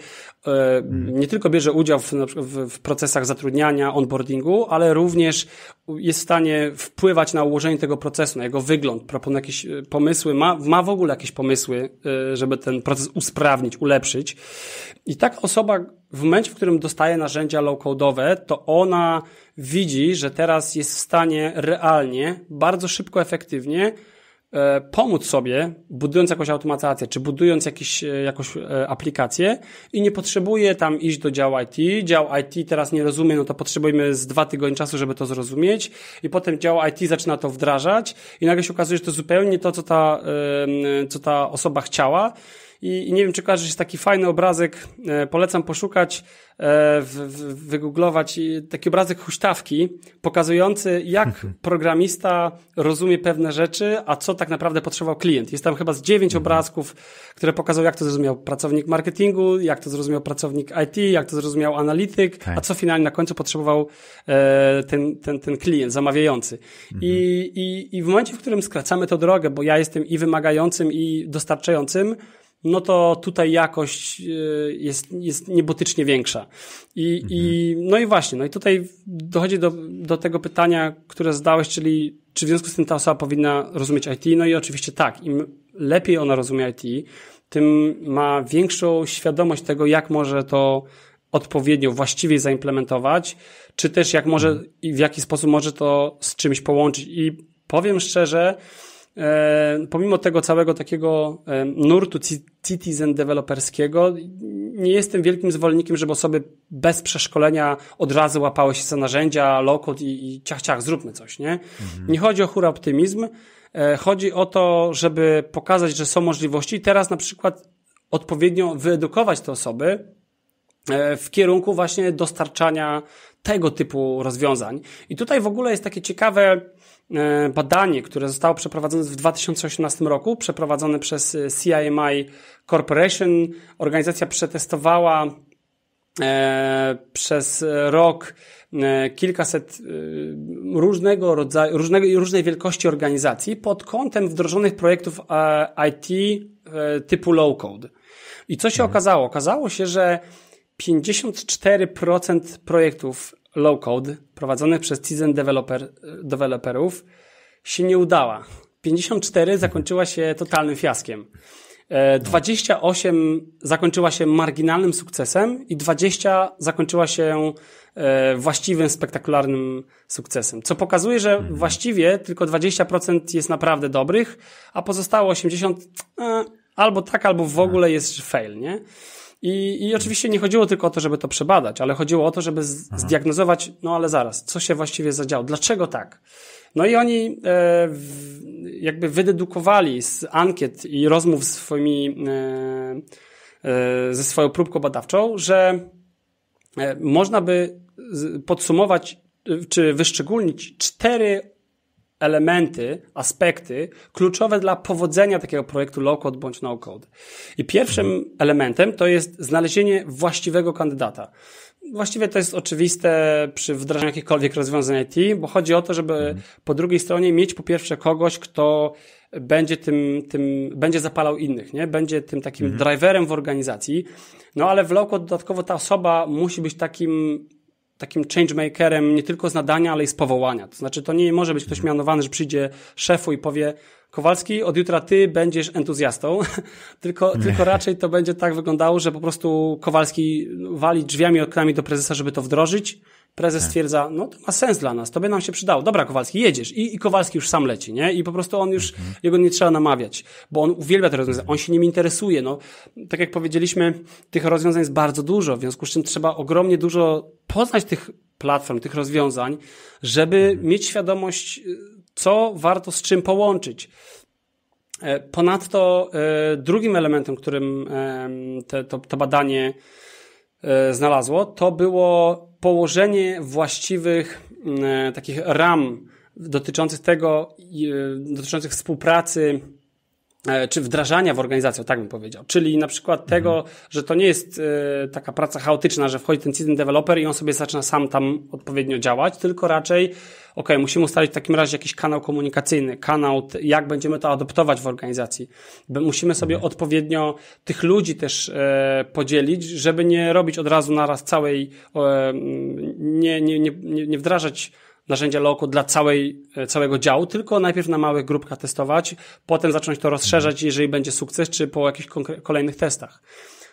e, nie tylko bierze udział w, w, w procesach zatrudniania, onboardingu, ale również jest w stanie wpływać na ułożenie tego procesu, na jego wygląd, proponuje jakieś e, pomysły, ma, ma w ogóle jakieś pomysły, e, żeby ten proces usprawnić, ulepszyć. I tak osoba w momencie, w którym dostaje narzędzia low-codeowe, to ona widzi, że teraz jest w stanie realnie, bardzo szybko, efektywnie E, pomóc sobie, budując jakąś automatyzację, czy budując jakiś, e, jakąś e, aplikację i nie potrzebuje tam iść do działu IT. Dział IT teraz nie rozumie, no to potrzebujemy z dwa tygodnie czasu, żeby to zrozumieć i potem dział IT zaczyna to wdrażać i nagle się okazuje, że to zupełnie to, co ta, co ta osoba chciała, i, i nie wiem, czy jest taki fajny obrazek, e, polecam poszukać, e, w, w, wygooglować taki obrazek huśtawki, pokazujący jak mhm. programista rozumie pewne rzeczy, a co tak naprawdę potrzebował klient. Jest tam chyba z dziewięć mhm. obrazków, które pokazują, jak to zrozumiał pracownik marketingu, jak to zrozumiał pracownik IT, jak to zrozumiał analityk, a tak. co finalnie na końcu potrzebował e, ten, ten, ten klient zamawiający. Mhm. I, i, I w momencie, w którym skracamy tę drogę, bo ja jestem i wymagającym, i dostarczającym, no to tutaj jakość e, jest, jest niebotycznie większa. I, mhm. i, no i właśnie, no i tutaj dochodzi do, do tego pytania, które zdałeś, czyli czy w związku z tym ta osoba powinna rozumieć IT? No i oczywiście tak, im lepiej ona rozumie IT, tym ma większą świadomość tego, jak może to odpowiednio, właściwie zaimplementować, czy też jak może mhm. i w jaki sposób może to z czymś połączyć. I powiem szczerze, E, pomimo tego całego takiego e, nurtu citizen developerskiego, nie jestem wielkim zwolennikiem, żeby osoby bez przeszkolenia od razu łapały się za narzędzia, lokot i, i ciach, ciach, zróbmy coś, nie? Mhm. Nie chodzi o hura optymizm, e, chodzi o to, żeby pokazać, że są możliwości i teraz na przykład odpowiednio wyedukować te osoby w kierunku właśnie dostarczania tego typu rozwiązań. I tutaj w ogóle jest takie ciekawe, E, badanie, które zostało przeprowadzone w 2018 roku, przeprowadzone przez e, CIMI Corporation. Organizacja przetestowała e, przez rok kilkaset różnego rodzaju, różnego, różnej wielkości organizacji pod kątem wdrożonych projektów IT typu low-code. I co się mhm. okazało? Okazało się, że 54% projektów low-code prowadzonych przez Tizen developer, developerów się nie udała. 54 zakończyła się totalnym fiaskiem. 28 e, zakończyła się marginalnym sukcesem i 20 zakończyła się e, właściwym, spektakularnym sukcesem. Co pokazuje, że mhm. właściwie tylko 20% jest naprawdę dobrych, a pozostałe 80 e, albo tak, albo w tak. ogóle jest fail, nie? I, I oczywiście nie chodziło tylko o to, żeby to przebadać, ale chodziło o to, żeby mhm. zdiagnozować, no ale zaraz, co się właściwie zadziało, dlaczego tak? No i oni e, jakby wydedukowali z ankiet i rozmów z swoimi, e, e, ze swoją próbką badawczą, że e, można by podsumować e, czy wyszczególnić cztery elementy, aspekty kluczowe dla powodzenia takiego projektu low-code bądź no-code. I pierwszym elementem to jest znalezienie właściwego kandydata. Właściwie to jest oczywiste przy wdrażaniu jakichkolwiek rozwiązań IT, bo chodzi o to, żeby po drugiej stronie mieć po pierwsze kogoś, kto będzie tym, tym, będzie zapalał innych, nie? Będzie tym takim mhm. driverem w organizacji. No ale w low dodatkowo ta osoba musi być takim takim changemakerem nie tylko z nadania, ale i z powołania. To znaczy, to nie może być ktoś mianowany, że przyjdzie szefu i powie, Kowalski, od jutra ty będziesz entuzjastą, tylko, tylko raczej to będzie tak wyglądało, że po prostu Kowalski wali drzwiami, oknami do prezesa, żeby to wdrożyć. Prezes tak. stwierdza, no to ma sens dla nas, to by nam się przydało. Dobra, Kowalski, jedziesz. I, I, Kowalski już sam leci, nie? I po prostu on już, mhm. jego nie trzeba namawiać, bo on uwielbia te rozwiązania, on się nim interesuje. No, tak jak powiedzieliśmy, tych rozwiązań jest bardzo dużo, w związku z czym trzeba ogromnie dużo poznać tych platform, tych rozwiązań, żeby mhm. mieć świadomość y, co warto z czym połączyć. E, ponadto e, drugim elementem, którym te, to, to badanie e, znalazło, to było położenie właściwych takich ram dotyczących tego, dotyczących współpracy czy wdrażania w organizację, tak bym powiedział. Czyli na przykład tego, mhm. że to nie jest taka praca chaotyczna, że wchodzi ten system developer i on sobie zaczyna sam tam odpowiednio działać, tylko raczej ok, musimy ustalić w takim razie jakiś kanał komunikacyjny, kanał, jak będziemy to adoptować w organizacji. Musimy sobie mhm. odpowiednio tych ludzi też e, podzielić, żeby nie robić od razu naraz całej, e, nie, nie, nie, nie wdrażać narzędzia loku dla całej, e, całego działu, tylko najpierw na małych grupkach testować, potem zacząć to rozszerzać, mhm. jeżeli będzie sukces, czy po jakichś kolejnych testach.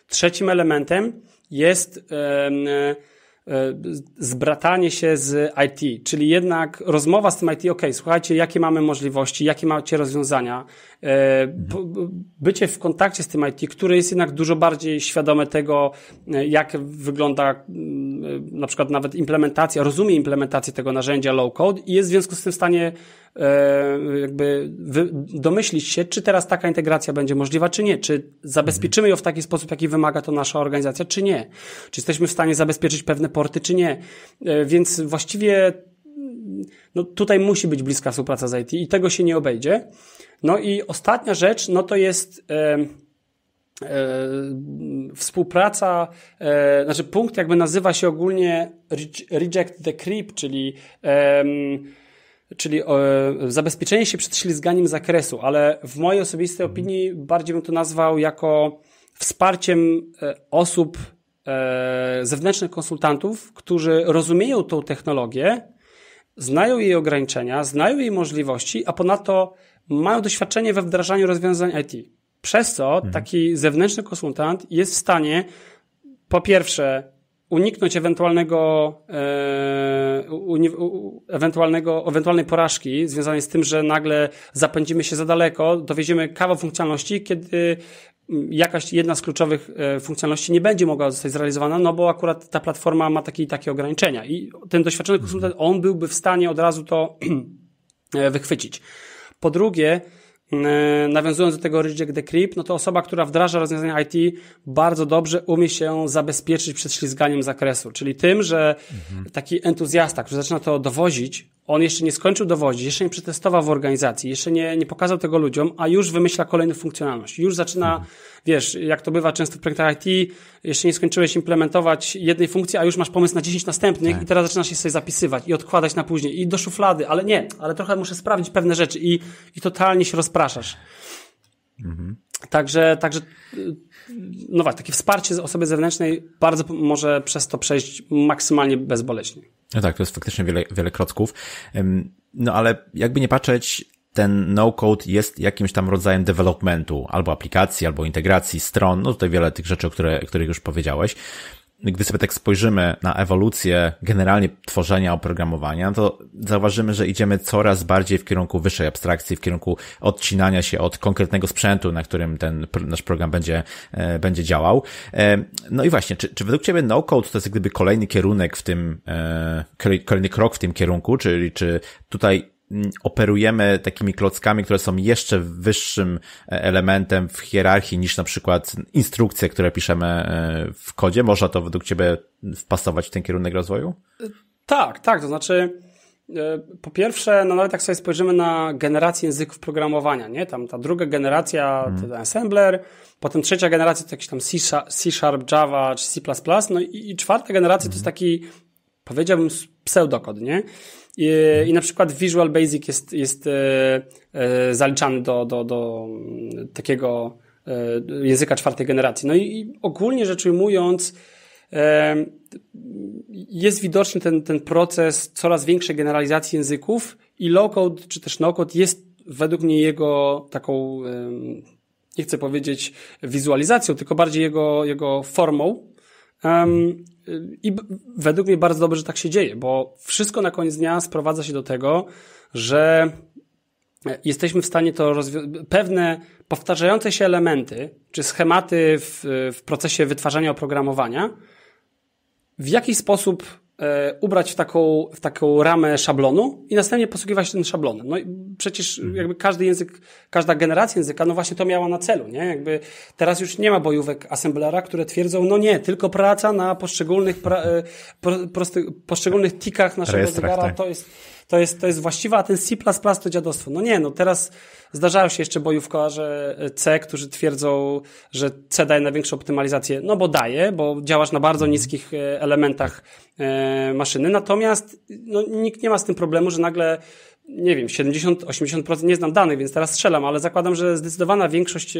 Trzecim elementem jest. E, E, zbratanie się z IT, czyli jednak rozmowa z tym IT, ok, słuchajcie, jakie mamy możliwości, jakie macie rozwiązania, E, bycie w kontakcie z tym IT, które jest jednak dużo bardziej świadome tego, e, jak wygląda e, na przykład nawet implementacja, rozumie implementację tego narzędzia low code i jest w związku z tym w stanie jakby domyślić się, czy teraz taka integracja będzie możliwa, czy nie, czy zabezpieczymy ją w taki sposób, jaki wymaga to nasza organizacja, czy nie, czy jesteśmy w stanie zabezpieczyć pewne porty, czy nie. Więc właściwie no, tutaj musi być bliska współpraca z IT i tego się nie obejdzie. No i ostatnia rzecz, no to jest e, e, współpraca, e, znaczy punkt jakby nazywa się ogólnie Reject the Creep, czyli e, czyli zabezpieczenie się przed ślizganiem zakresu, ale w mojej osobistej opinii bardziej bym to nazwał jako wsparciem e, osób, e, zewnętrznych konsultantów, którzy rozumieją tą technologię, znają jej ograniczenia, znają jej możliwości, a ponadto mają doświadczenie we wdrażaniu rozwiązań IT. Przez co mhm. taki zewnętrzny konsultant jest w stanie po pierwsze uniknąć ewentualnego, e, ewentualnego, ewentualnej porażki związanej z tym, że nagle zapędzimy się za daleko, dowiedziemy kawał funkcjonalności, kiedy jakaś jedna z kluczowych e, funkcjonalności nie będzie mogła zostać zrealizowana, no bo akurat ta platforma ma takie i takie ograniczenia. I ten doświadczony konsultant, mhm. on byłby w stanie od razu to e, wychwycić. Po drugie, e, nawiązując do tego Reject Decrypt, no to osoba, która wdraża rozwiązania IT bardzo dobrze umie się zabezpieczyć przed ślizganiem zakresu, czyli tym, że mhm. taki entuzjasta, który zaczyna to dowozić, on jeszcze nie skończył dowodzić, jeszcze nie przetestował w organizacji, jeszcze nie, nie pokazał tego ludziom, a już wymyśla kolejną funkcjonalność. Już zaczyna, mhm. wiesz, jak to bywa często w projektach IT, jeszcze nie skończyłeś implementować jednej funkcji, a już masz pomysł na 10 następnych tak. i teraz zaczynasz je sobie zapisywać i odkładać na później i do szuflady, ale nie, ale trochę muszę sprawdzić pewne rzeczy i, i totalnie się rozpraszasz. Mhm. Także, także, y, no właśnie, takie wsparcie z osoby zewnętrznej bardzo może przez to przejść maksymalnie bezboleśnie. No tak, to jest faktycznie wiele, wiele klocków. No ale jakby nie patrzeć, ten no-code jest jakimś tam rodzajem developmentu, albo aplikacji, albo integracji stron, no tutaj wiele tych rzeczy, o które, których już powiedziałeś gdy sobie tak spojrzymy na ewolucję generalnie tworzenia oprogramowania, to zauważymy, że idziemy coraz bardziej w kierunku wyższej abstrakcji, w kierunku odcinania się od konkretnego sprzętu, na którym ten nasz program będzie, e, będzie działał. E, no i właśnie, czy, czy według Ciebie no-code to jest gdyby kolejny kierunek w tym, e, kolejny krok w tym kierunku, czyli czy tutaj operujemy takimi klockami, które są jeszcze wyższym e, elementem w hierarchii niż na przykład instrukcje, które piszemy e, w kodzie. Można to według Ciebie wpasować w ten kierunek rozwoju? E, tak, tak. To znaczy, po pierwsze, no nawet jak sobie spojrzymy na generację języków programowania, nie? Tam ta druga generacja hmm. to mhm. Assembler, potem trzecia generacja to jakiś tam C-Sharp, Java czy C++, no i, i czwarta generacja hmm. to jest mhm. taki, powiedziałbym, pseudokod, nie? I, i na przykład Visual Basic jest, jest e, e, zaliczany do, do, do mm, takiego e, języka czwartej generacji. No i, ogólnie rzecz ujmując, jest widoczny ten, ten proces coraz większej generalizacji języków i low-code czy też no-code jest według mnie jego taką, nie chcę powiedzieć wizualizacją, tylko bardziej jego, jego formą. I według mnie bardzo dobrze, że tak się dzieje, bo wszystko na koniec dnia sprowadza się do tego, że e, jesteśmy w stanie to pewne powtarzające się elementy czy schematy w, w procesie wytwarzania oprogramowania w jakiś sposób E, ubrać w taką, w taką ramę szablonu i następnie posługiwać się tym szablonem. No przecież mhm. jakby każdy język, każda generacja języka, no właśnie to miała na celu, nie? Jakby teraz już nie ma bojówek assemblera, które twierdzą, no nie, tylko praca na poszczególnych, pra, e, pro, prosty, poszczególnych tikach naszego cygara. zegara tak. to jest to jest, to jest właściwa, a ten C++ to dziadostwo. No nie, no teraz Zdarzają się jeszcze bojówkarze e, C, którzy twierdzą, że C daje największą optymalizację. No bo daje, bo działasz na bardzo mhm. niskich e, elementach e, maszyny. Natomiast no, nikt nie ma z tym problemu, że nagle nie wiem, 70-80%, nie znam danych, więc teraz strzelam, ale zakładam, że zdecydowana większość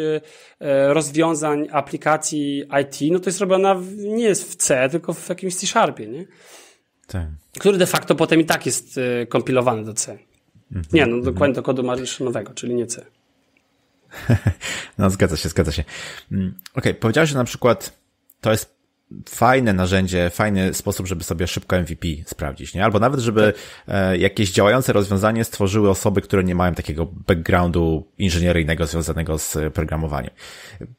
rozwiązań, aplikacji IT, no to jest robiona w, nie jest w C, tylko w jakimś C-Sharpie, nie? Tak. Który de facto potem i tak jest kompilowany do C. Mhm. Nie, no dokładnie do kodu maryszynowego, czyli nie C. No zgadza się, zgadza się. Mm, okej, okay, powiedziałeś, że na przykład to jest fajne narzędzie, fajny sposób, żeby sobie szybko MVP sprawdzić, nie? Albo nawet, żeby e, jakieś działające rozwiązanie stworzyły osoby, które nie mają takiego backgroundu inżynieryjnego związanego z programowaniem.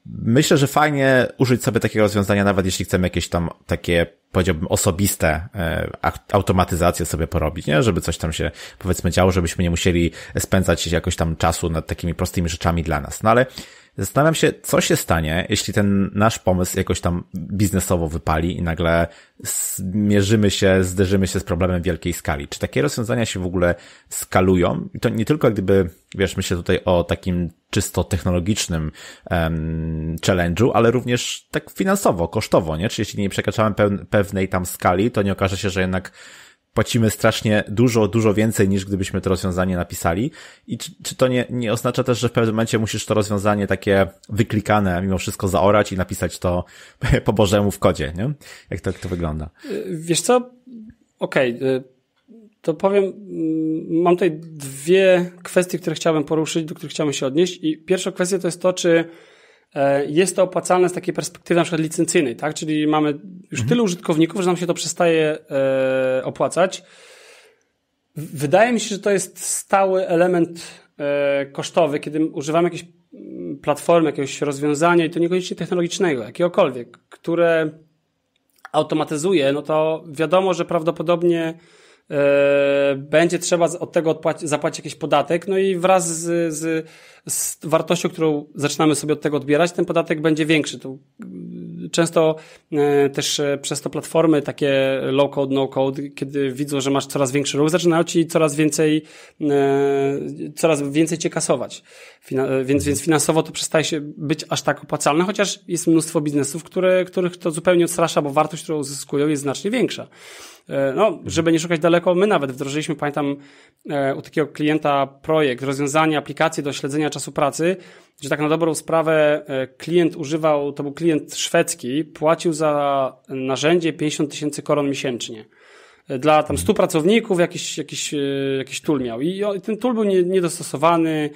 Myślę, że fajnie użyć sobie takiego rozwiązania, nawet jeśli chcemy jakieś tam takie powiedziałbym, osobiste e, automatyzacje sobie porobić, nie? Żeby coś tam się, powiedzmy, działo, żebyśmy nie musieli spędzać jakoś tam czasu nad takimi prostymi rzeczami dla nas. No ale Zastanawiam się, co się stanie, jeśli ten nasz pomysł jakoś tam biznesowo wypali i nagle mierzymy się, zderzymy się z problemem wielkiej skali. Czy takie rozwiązania się w ogóle skalują? I to nie tylko gdyby, wiesz, myślę tutaj o takim czysto technologicznym um, challenge'u, ale również tak finansowo, kosztowo, nie? Czy jeśli nie przekraczamy pewnej tam skali, to nie okaże się, że jednak płacimy strasznie dużo, dużo więcej niż gdybyśmy to rozwiązanie napisali. I czy, czy to nie, nie oznacza też, że w pewnym momencie musisz to rozwiązanie takie wyklikane mimo wszystko zaorać i napisać to po Bożemu w kodzie, nie? Jak to, jak to wygląda? Wiesz co? Okej. Okay. To powiem, mm, mam tutaj dwie kwestie, które chciałbym poruszyć, do których chciałbym się odnieść. I pierwsza kwestia to jest to, czy E, jest to opłacalne z takiej perspektywy na przykład licencyjnej, tak? Czyli mamy już mhm. tylu użytkowników, że nam się to przestaje e, opłacać. Wydaje mi się, że to jest stały element e, kosztowy, kiedy używamy jakiejś mm, platformy, jakiegoś rozwiązania i to niekoniecznie technologicznego, jakiegokolwiek, które automatyzuje, no to wiadomo, że prawdopodobnie będzie trzeba od tego zapłacić jakiś podatek, no i wraz z, z z wartością, którą zaczynamy sobie od tego odbierać, ten podatek będzie większy. To y, często y, też y, przez to platformy takie low code, no code, kiedy widzą, że masz coraz większy ruch, zaczynają ci coraz więcej, coraz więcej cię kasować. Więc, więc finansowo to przestaje się być aż tak opłacalne, chociaż jest mnóstwo biznesów, które, których to zupełnie odstrasza, bo wartość, którą uzyskują jest znacznie większa. No, żeby nie szukać daleko, my nawet wdrożyliśmy, pamiętam, u takiego klienta projekt rozwiązanie aplikacji do śledzenia czasu pracy, że tak na dobrą sprawę e, klient używał, to był klient szwedzki, płacił za narzędzie 50 tysięcy koron miesięcznie. E, dla tam 100 pracowników jakiś, jakiś, e, jakiś tool miał. I ten tool był niedostosowany,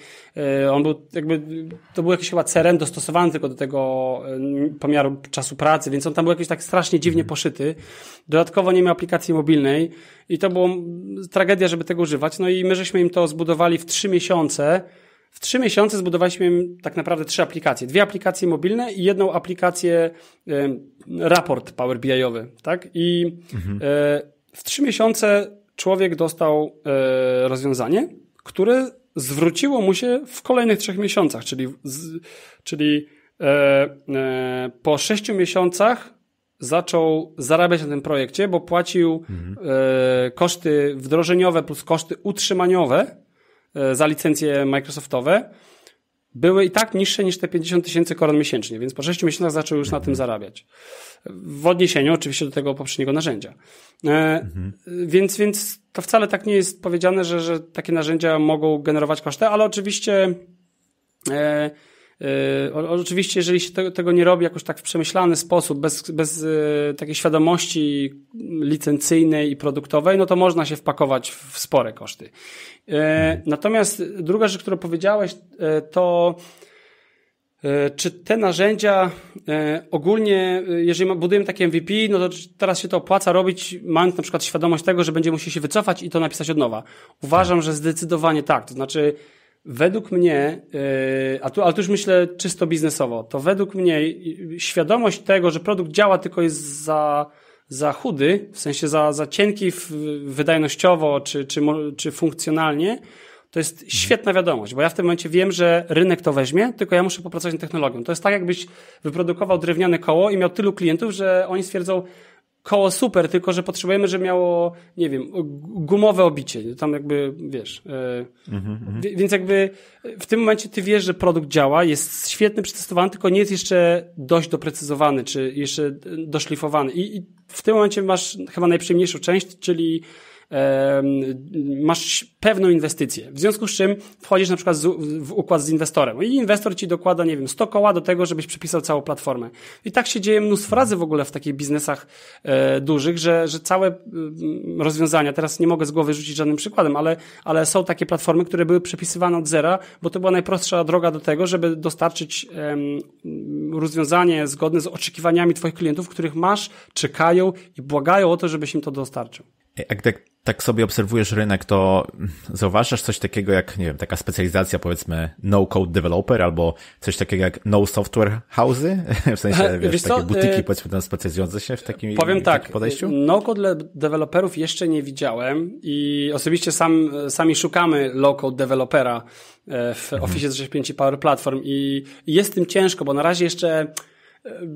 on był jakby, to był jakiś chyba CRM dostosowany tylko do tego pomiaru czasu pracy, więc on tam był jakiś tak strasznie dziwnie mhm. poszyty. Dodatkowo nie miał aplikacji mobilnej i to była tragedia, żeby tego używać. No i my żeśmy im to zbudowali w 3 miesiące, w trzy miesiące zbudowaliśmy tak naprawdę trzy aplikacje. Dwie aplikacje mobilne i jedną aplikację, raport Power BI-owy, tak? I mhm. E, w trzy miesiące człowiek dostał e, rozwiązanie, które zwróciło mu się w kolejnych trzech miesiącach, czyli, z, czyli e, po sześciu miesiącach zaczął zarabiać na tym projekcie, bo płacił mhm. koszty wdrożeniowe plus koszty utrzymaniowe E, za licencje Microsoftowe były i tak niższe niż te 50 tysięcy koron miesięcznie, więc po 6 miesiącach zaczął już na tym zarabiać. W odniesieniu oczywiście do tego poprzedniego narzędzia. Mhm. Więc, więc to wcale tak nie jest powiedziane, że, że takie narzędzia mogą generować koszty, ale oczywiście. E, Yy, oczywiście, jeżeli się tego nie robi jakoś tak w przemyślany sposób, bez, bez yy, takiej świadomości licencyjnej i produktowej, no to można się wpakować w spore koszty. Yy, natomiast druga rzecz, którą powiedziałeś, to czy te narzędzia ogólnie, jeżeli budujemy takie MVP, no to teraz się to opłaca robić, mając na przykład świadomość tego, że będzie musiał się wycofać i to napisać od nowa? Uważam, że zdecydowanie tak. To znaczy, Według mnie, e, a tu, ale tu już myślę czysto biznesowo, to według mnie świadomość tego, że produkt działa tylko jest za, za chudy, w sensie za, za cienki wydajnościowo czy, czy, czy funkcjonalnie, to jest mhm. świetna wiadomość, bo ja w tym momencie wiem, że rynek to weźmie, tylko ja muszę popracować nad technologią. To jest tak, jakbyś wyprodukował drewniane koło i miał tylu klientów, że oni stwierdzą, koło super, tylko że potrzebujemy, że miało, nie wiem, gumowe obicie, tam jakby, wiesz. E, mhm, mhm. więc jakby w tym momencie ty wiesz, że produkt działa, jest świetny, przetestowany, tylko nie jest jeszcze dość doprecyzowany, czy jeszcze doszlifowany. I, i w tym momencie masz chyba najprzyjemniejszą część, czyli masz pewną inwestycję, w związku z czym wchodzisz na przykład w układ z inwestorem i inwestor ci dokłada, nie wiem, 100 koła do tego, żebyś przepisał całą platformę. I tak się dzieje mnóstwo razy w ogóle w takich biznesach e, dużych, że, że całe rozwiązania, teraz nie mogę z głowy rzucić żadnym przykładem, ale, ale są takie platformy, które były przepisywane od zera, bo to była najprostsza droga do tego, żeby dostarczyć rozwiązanie zgodne z oczekiwaniami twoich klientów, których masz, czekają i błagają o to, żebyś im to dostarczył jak tak, tak sobie obserwujesz rynek, to zauważasz coś takiego jak, nie wiem, taka specjalizacja powiedzmy no-code developer albo coś takiego jak no-software houses, w sensie wiesz, wiesz takie butiki e, powiedzmy tam specjalizujące się w takim, Powiem tak, podejściu? no-code developerów jeszcze nie widziałem i osobiście sam, sami szukamy low-code developera e, w mhm. Office 365 Power Platform i jest tym ciężko, bo na razie jeszcze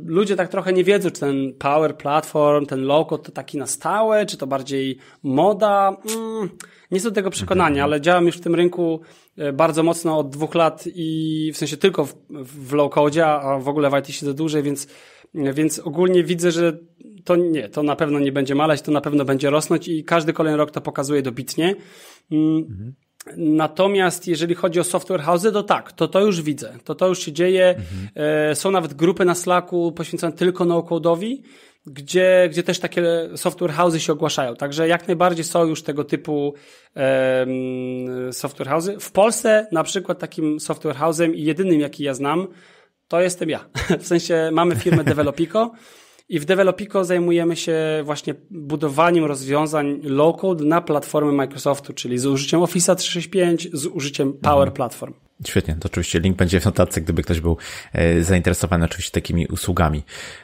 ludzie tak trochę nie wiedzą, czy ten power platform, ten low code to taki na stałe, czy to bardziej moda. Mm, nie są tego przekonania, mhm. ale działam już w tym rynku e, bardzo mocno od dwóch lat i w sensie tylko w, w low code, a w ogóle w IT siedzę dłużej, więc, więc ogólnie widzę, że to nie, to na pewno nie będzie malać, to na pewno będzie rosnąć i każdy kolejny rok to pokazuje dobitnie. Mm, mhm. Natomiast jeżeli chodzi o software house'y, to tak, to to już widzę, to to już się dzieje. Mhm. Są nawet grupy na Slacku poświęcone tylko no-code'owi, gdzie, gdzie też takie software house'y się ogłaszają. Także jak najbardziej są już tego typu um, software house'y. W Polsce na przykład takim software house'em i jedynym, jaki ja znam, to jestem ja. W sensie mamy firmę Developico, i w Developico zajmujemy się właśnie budowaniem rozwiązań low-code na platformy Microsoftu, czyli z użyciem Office 365, z użyciem Power Platform. Świetnie, to oczywiście link będzie w notatce, gdyby ktoś był e, zainteresowany oczywiście takimi usługami.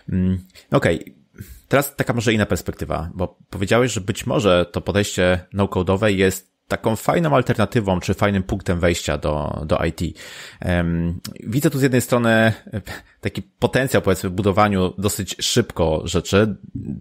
Mm, okej, okay. teraz taka może inna perspektywa, bo powiedziałeś, że być może to podejście no-codeowe jest taką fajną alternatywą, czy fajnym punktem wejścia do, do IT. Widzę tu z jednej strony taki potencjał, powiedzmy, w budowaniu dosyć szybko rzeczy,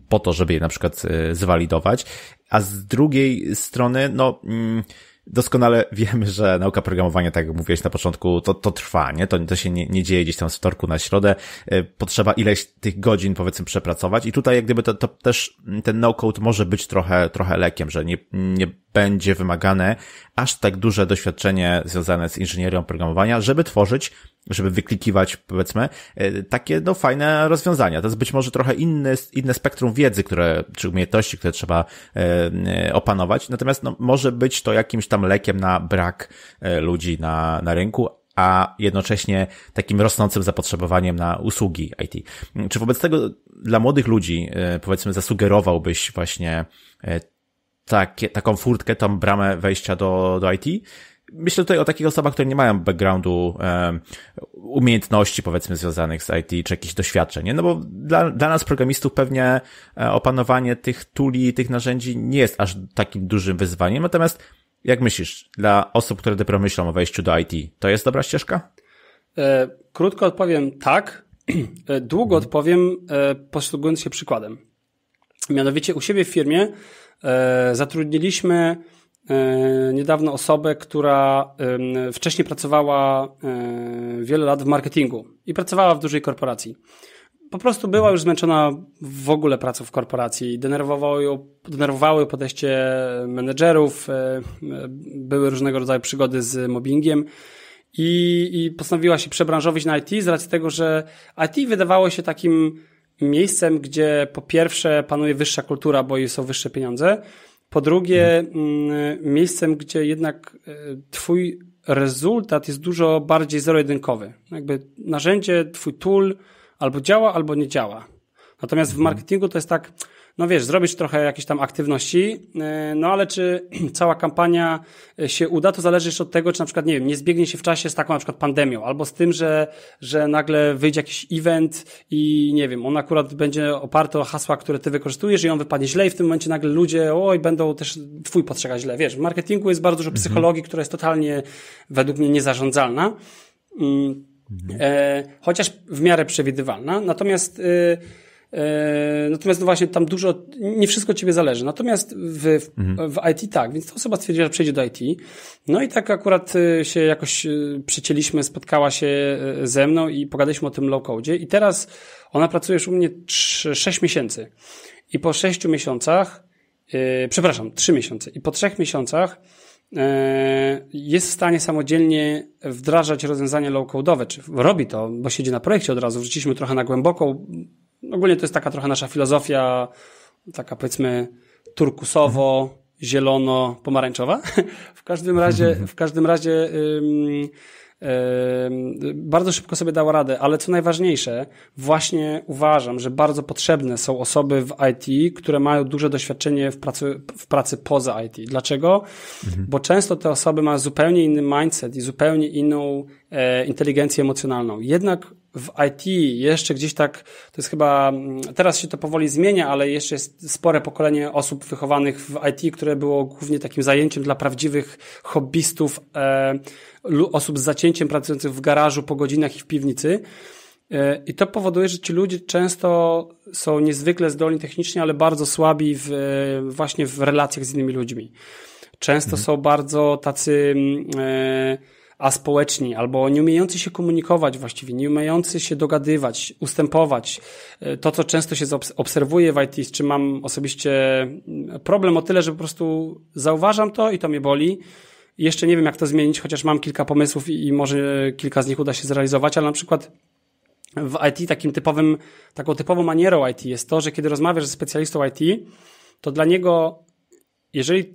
po to, żeby je na przykład e, zwalidować, a z drugiej strony, no, mm, doskonale wiemy, że nauka programowania, tak jak mówiłeś na początku, to, to trwa, nie? To, to się nie, nie dzieje gdzieś tam z wtorku na środę. E, potrzeba ileś tych godzin, powiedzmy, przepracować. I tutaj, jak gdyby, to, to też ten no-code może być trochę, trochę lekiem, że nie, nie będzie wymagane aż tak duże doświadczenie związane z inżynierią programowania, żeby tworzyć, żeby wyklikiwać, powiedzmy, e, takie no, fajne rozwiązania. To jest być może trochę inny, inne spektrum wiedzy, które, czy umiejętności, które trzeba e, e, opanować, natomiast no, może być to jakimś tam lekiem na brak ludzi na, na rynku, a jednocześnie takim rosnącym zapotrzebowaniem na usługi IT. Czy wobec tego dla młodych ludzi, powiedzmy, zasugerowałbyś właśnie takie, taką furtkę, tą bramę wejścia do, do IT. Myślę tutaj o takich osobach, które nie mają backgroundu, umiejętności powiedzmy związanych z IT, czy jakichś doświadczeń, nie? no bo dla, dla nas programistów pewnie e, opanowanie tych tuli, tych narzędzi nie jest aż takim dużym wyzwaniem, natomiast jak myślisz, dla osób, które dopiero myślą o wejściu do IT, to jest dobra ścieżka? E, krótko odpowiem tak, e, długo mhm. odpowiem posługując się przykładem. Mianowicie u siebie w firmie E, zatrudniliśmy e, niedawno osobę, która wcześniej pracowała e, wiele lat w marketingu i pracowała w dużej korporacji. Po prostu była już zmęczona w ogóle pracą w korporacji. Denerwowało ją, denerwowały podejście menedżerów, były różnego rodzaju przygody z mobbingiem i, i postanowiła się przebranżowić na IT z racji tego, że IT wydawało się takim miejscem, gdzie po pierwsze panuje wyższa kultura, bo są wyższe pieniądze, po drugie mm, miejscem, gdzie jednak e, twój rezultat jest dużo bardziej zero-jedynkowy. Jakby narzędzie, twój tool albo działa, albo nie działa. Natomiast w mhm. marketingu to jest tak, no wiesz, zrobisz trochę jakiejś tam aktywności, e, no ale czy cała kampania e, się uda, to zależy jeszcze od tego, czy na przykład, nie wiem, nie zbiegnie się w czasie z taką na przykład pandemią, albo z tym, że, że nagle wyjdzie jakiś event i nie wiem, on akurat będzie oparty o hasła, które ty wykorzystujesz i on wypadnie źle i w tym momencie nagle ludzie, oj, będą też twój postrzegać źle. Wiesz, w marketingu jest bardzo dużo mhm. psychologii, która jest totalnie, według mnie, niezarządzalna. Mm, mhm. e, chociaż w miarę przewidywalna. Natomiast, e, E, natomiast no właśnie tam dużo, nie wszystko ciebie zależy. Natomiast w, w, mhm. w IT tak, więc ta osoba stwierdziła, że przejdzie do IT. No i tak akurat e, się jakoś e, przycięliśmy, spotkała się ze mną i pogadaliśmy o tym low-code. I teraz ona pracuje już u mnie 3, 6 miesięcy. I po 6 miesiącach, yy, przepraszam, 3 miesiące. I po 3 miesiącach jest w stanie samodzielnie wdrażać rozwiązania low-code'owe, czy robi to, bo siedzi na projekcie od razu, wrzuciliśmy trochę na głęboką, ogólnie to jest taka trochę nasza filozofia, taka powiedzmy turkusowo, zielono, pomarańczowa. W każdym razie, w każdym razie ym, ym, bardzo szybko sobie dała radę, ale co najważniejsze, właśnie uważam, że bardzo potrzebne są osoby w IT, które mają duże doświadczenie w pracy, w pracy poza IT. Dlaczego? Mhm. Bo często te osoby mają zupełnie inny mindset i zupełnie inną E, inteligencję emocjonalną. Jednak w IT jeszcze gdzieś tak, to jest chyba, mm, teraz się to powoli zmienia, ale jeszcze jest spore pokolenie osób wychowanych w IT, które było głównie takim zajęciem dla prawdziwych hobbystów, e, osób z zacięciem pracujących w garażu po godzinach i w piwnicy. E, I to powoduje, że ci ludzie często są niezwykle zdolni technicznie, ale bardzo słabi w, e, właśnie w relacjach z innymi ludźmi. Często mhm. są bardzo tacy, mm, e, aspołeczni albo nie umiejący się komunikować właściwie, nie umiejący się dogadywać, ustępować. E, to, co często się obserwuje w IT, z czym mam osobiście mm, problem o tyle, że po prostu zauważam to i to mnie boli. Jeszcze nie wiem, jak to zmienić, chociaż mam kilka pomysłów i może kilka z nich uda się zrealizować, ale na przykład w IT takim typowym, taką typową manierą IT jest to, że kiedy rozmawiasz ze specjalistą IT, to dla niego, jeżeli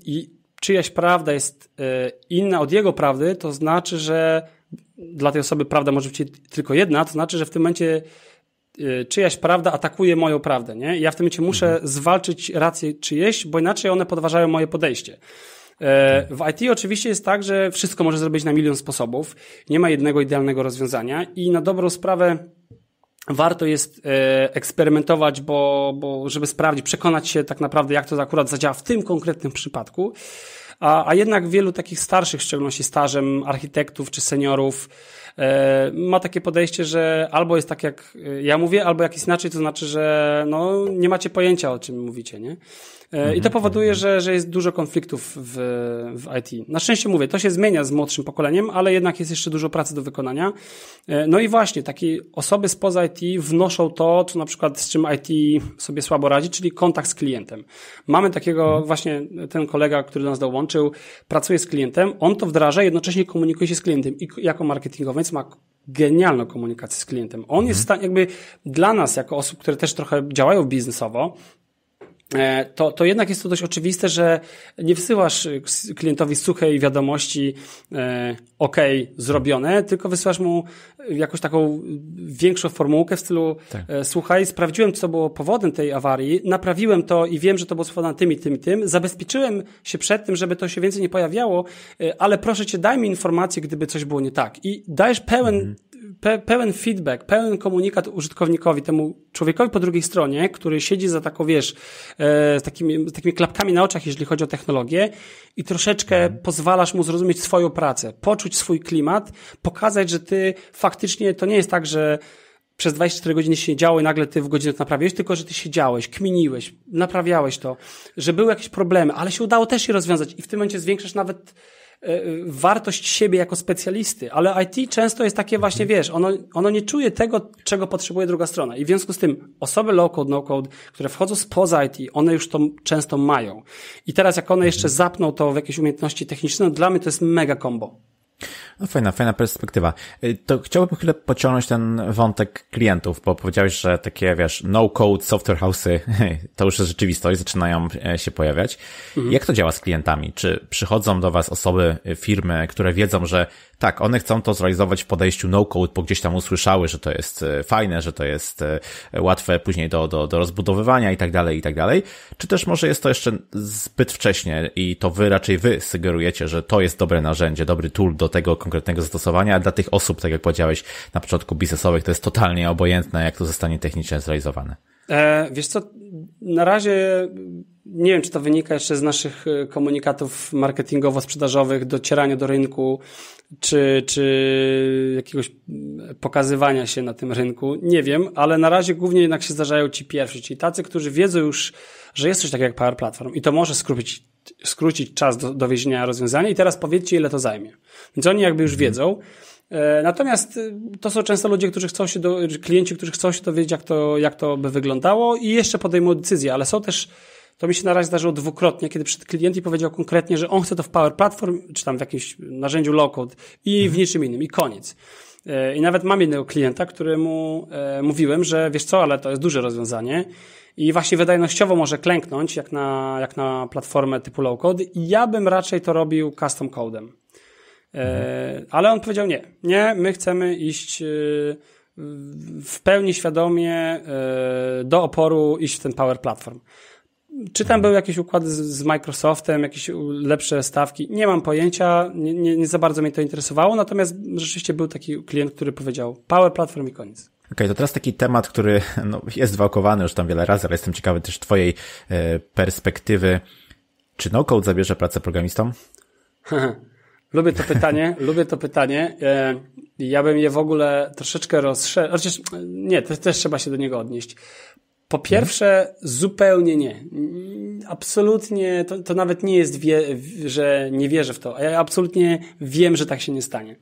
czyjaś prawda jest e, inna od jego prawdy, to znaczy, że dla tej osoby prawda może być tylko jedna, to znaczy, że w tym momencie e, czyjaś prawda atakuje moją prawdę, nie? ja w tym momencie muszę mhm. zwalczyć rację czyjeś, bo inaczej one podważają moje podejście. E, tak. W IT oczywiście jest tak, że wszystko może zrobić na milion sposobów, nie ma jednego idealnego rozwiązania i na dobrą sprawę warto jest e, eksperymentować, bo, bo żeby sprawdzić, przekonać się tak naprawdę, jak to akurat zadziała w tym konkretnym przypadku. A, a jednak wielu takich starszych, w szczególności stażem architektów czy seniorów, e, ma takie podejście, że albo jest tak jak e, ja mówię, albo jak inaczej, to znaczy, że no, nie macie pojęcia o czym mówicie, nie? E, I to mhm, powoduje, mhm. że, że jest dużo konfliktów w, w IT. Na szczęście mówię, to się zmienia z młodszym pokoleniem, ale jednak jest jeszcze dużo pracy do wykonania. E, no i właśnie, takie osoby spoza IT wnoszą to, co na przykład z czym IT sobie słabo radzi, czyli kontakt z klientem. Mamy takiego, mhm. właśnie e, ten kolega, który do nas dołączył, pracuje z klientem, on to wdraża, jednocześnie komunikuje się z klientem i jako marketingowiec ma genialną komunikację z klientem. On jest w stanie, jakby dla nas, jako osób, które też trochę działają biznesowo, E, to, to jednak jest to dość oczywiste, że nie wysyłasz e, klientowi suchej wiadomości e, OK, zrobione, tylko wysyłasz mu jakąś taką większą formułkę w stylu tak. słuchaj, sprawdziłem, co było powodem tej awarii, naprawiłem to i wiem, że to było spowodowane tym i tym i tym, zabezpieczyłem się przed tym, żeby to się więcej nie pojawiało, ale proszę cię, daj mi informację, gdyby coś było nie tak. I dajesz pełen mhm pe, pełen feedback, pełen komunikat użytkownikowi, temu człowiekowi po drugiej stronie, który siedzi za taką, wiesz, e, z takimi, z takimi klapkami na oczach, jeżeli chodzi o technologię i troszeczkę mhm. pozwalasz mu zrozumieć swoją pracę, poczuć swój klimat, pokazać, że ty faktycznie, to nie jest tak, że przez 24 godziny się nie działo i nagle ty w godzinę to naprawiłeś, tylko że ty siedziałeś, kminiłeś, naprawiałeś to, że były jakieś problemy, ale się udało też je rozwiązać i w tym momencie zwiększasz nawet E, e, wartość siebie jako specjalisty, ale IT często jest takie właśnie, mhm. wiesz, ono, ono nie czuje tego, czego potrzebuje druga strona. I w związku z tym osoby low-code, no-code, które wchodzą spoza IT, one już to często mają. I teraz jak one jeszcze mhm. zapną to w jakieś umiejętności techniczne, no dla mnie to jest mega combo. No fajna, fajna perspektywa. Y, to chciałbym chwilę pociągnąć ten wątek klientów, bo powiedziałeś, że takie, wiesz, no-code software house'y to już jest rzeczywistość, zaczynają e, się pojawiać. Mhm. Jak to działa z klientami? Czy przychodzą do Was osoby, y, firmy, które wiedzą, że tak, one chcą to zrealizować w podejściu no-code, bo gdzieś tam usłyszały, że to jest e, fajne, że to jest e, łatwe później do, do, do rozbudowywania i tak dalej, i tak dalej. Czy też może jest to jeszcze zbyt wcześnie i to Wy raczej Wy sugerujecie, że to jest dobre narzędzie, dobry tool do do tego konkretnego zastosowania, a dla tych osób, tak jak powiedziałeś na początku, biznesowych, to jest totalnie obojętne, jak to zostanie technicznie zrealizowane. E, wiesz co, na razie nie wiem, czy to wynika jeszcze z naszych e, komunikatów marketingowo-sprzedażowych, docierania do rynku, czy, czy jakiegoś mm, pokazywania się na tym rynku. Nie wiem, ale na razie głównie jednak się zdarzają ci pierwsi, czyli tacy, którzy wiedzą już, że jest coś takiego jak Power Platform i to może skrócić skrócić czas do, dowiezienia rozwiązania i teraz powiedzcie, ile to zajmie. Więc oni jakby już wiedzą. E, natomiast y, to są często ludzie, którzy chcą się do, klienci, którzy chcą się dowiedzieć, jak to, jak to by wyglądało i jeszcze podejmują decyzję, ale są też, to mi się na razie zdarzyło dwukrotnie, kiedy przyszedł klient i powiedział konkretnie, że on chce to w Power Platform, czy tam w jakimś narzędziu low-code i w mhm. niczym innym i koniec. E, I nawet mam jednego klienta, któremu e, mówiłem, że wiesz co, ale to jest duże rozwiązanie i właśnie wydajnościowo może klęknąć jak na, jak na platformę typu low code. I ja bym raczej to robił custom codem. E, mhm. Ale on powiedział nie. Nie, my chcemy iść e, w pełni świadomie e, do oporu, iść w ten Power Platform. Czy tam mhm. były jakieś układy z Microsoftem, jakieś lepsze stawki? Nie mam pojęcia, nie, nie, nie za bardzo mnie to interesowało, natomiast rzeczywiście był taki klient, który powiedział Power Platform i koniec okay, to teraz taki temat, który no, jest wałkowany już tam wiele razy, ale jestem ciekawy też Twojej e, perspektywy. Czy no-code zabierze pracę programistom? lubię to pytanie, lubię to pytanie. E, ja bym je w ogóle troszeczkę rozszerzył. Chociaż nie, to też trzeba się do niego odnieść. Po mhm. pierwsze, zupełnie nie. Absolutnie, to, to nawet nie jest, wie, że nie wierzę w to. Ja absolutnie wiem, że tak się nie stanie.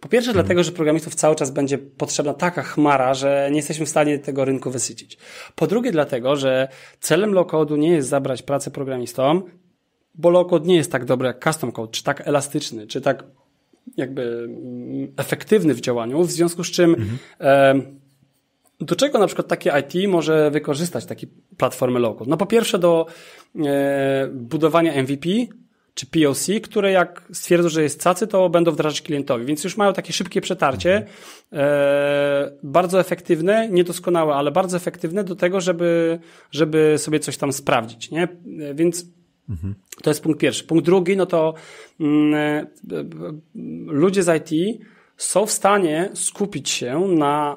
Po pierwsze hmm. dlatego, że programistów cały czas będzie potrzebna taka chmara, że nie jesteśmy w stanie tego rynku wysycić. Po drugie dlatego, że celem low-code'u nie jest zabrać pracy programistom, bo low-code nie jest tak dobry jak custom code, czy tak elastyczny, czy tak jakby mm, efektywny w działaniu, w związku z czym e, do czego na przykład takie IT może wykorzystać takie platformy low-code? No po pierwsze do e, budowania MVP, czy POC, które jak stwierdzą, że jest cacy, to będą wdrażać klientowi. Więc już mają takie szybkie przetarcie, mhm. e, bardzo efektywne, niedoskonałe, ale bardzo efektywne do tego, żeby, żeby sobie coś tam sprawdzić. Nie? E, więc mhm. to jest punkt pierwszy. Punkt drugi, no to mm, e, ludzie z IT są w stanie skupić się na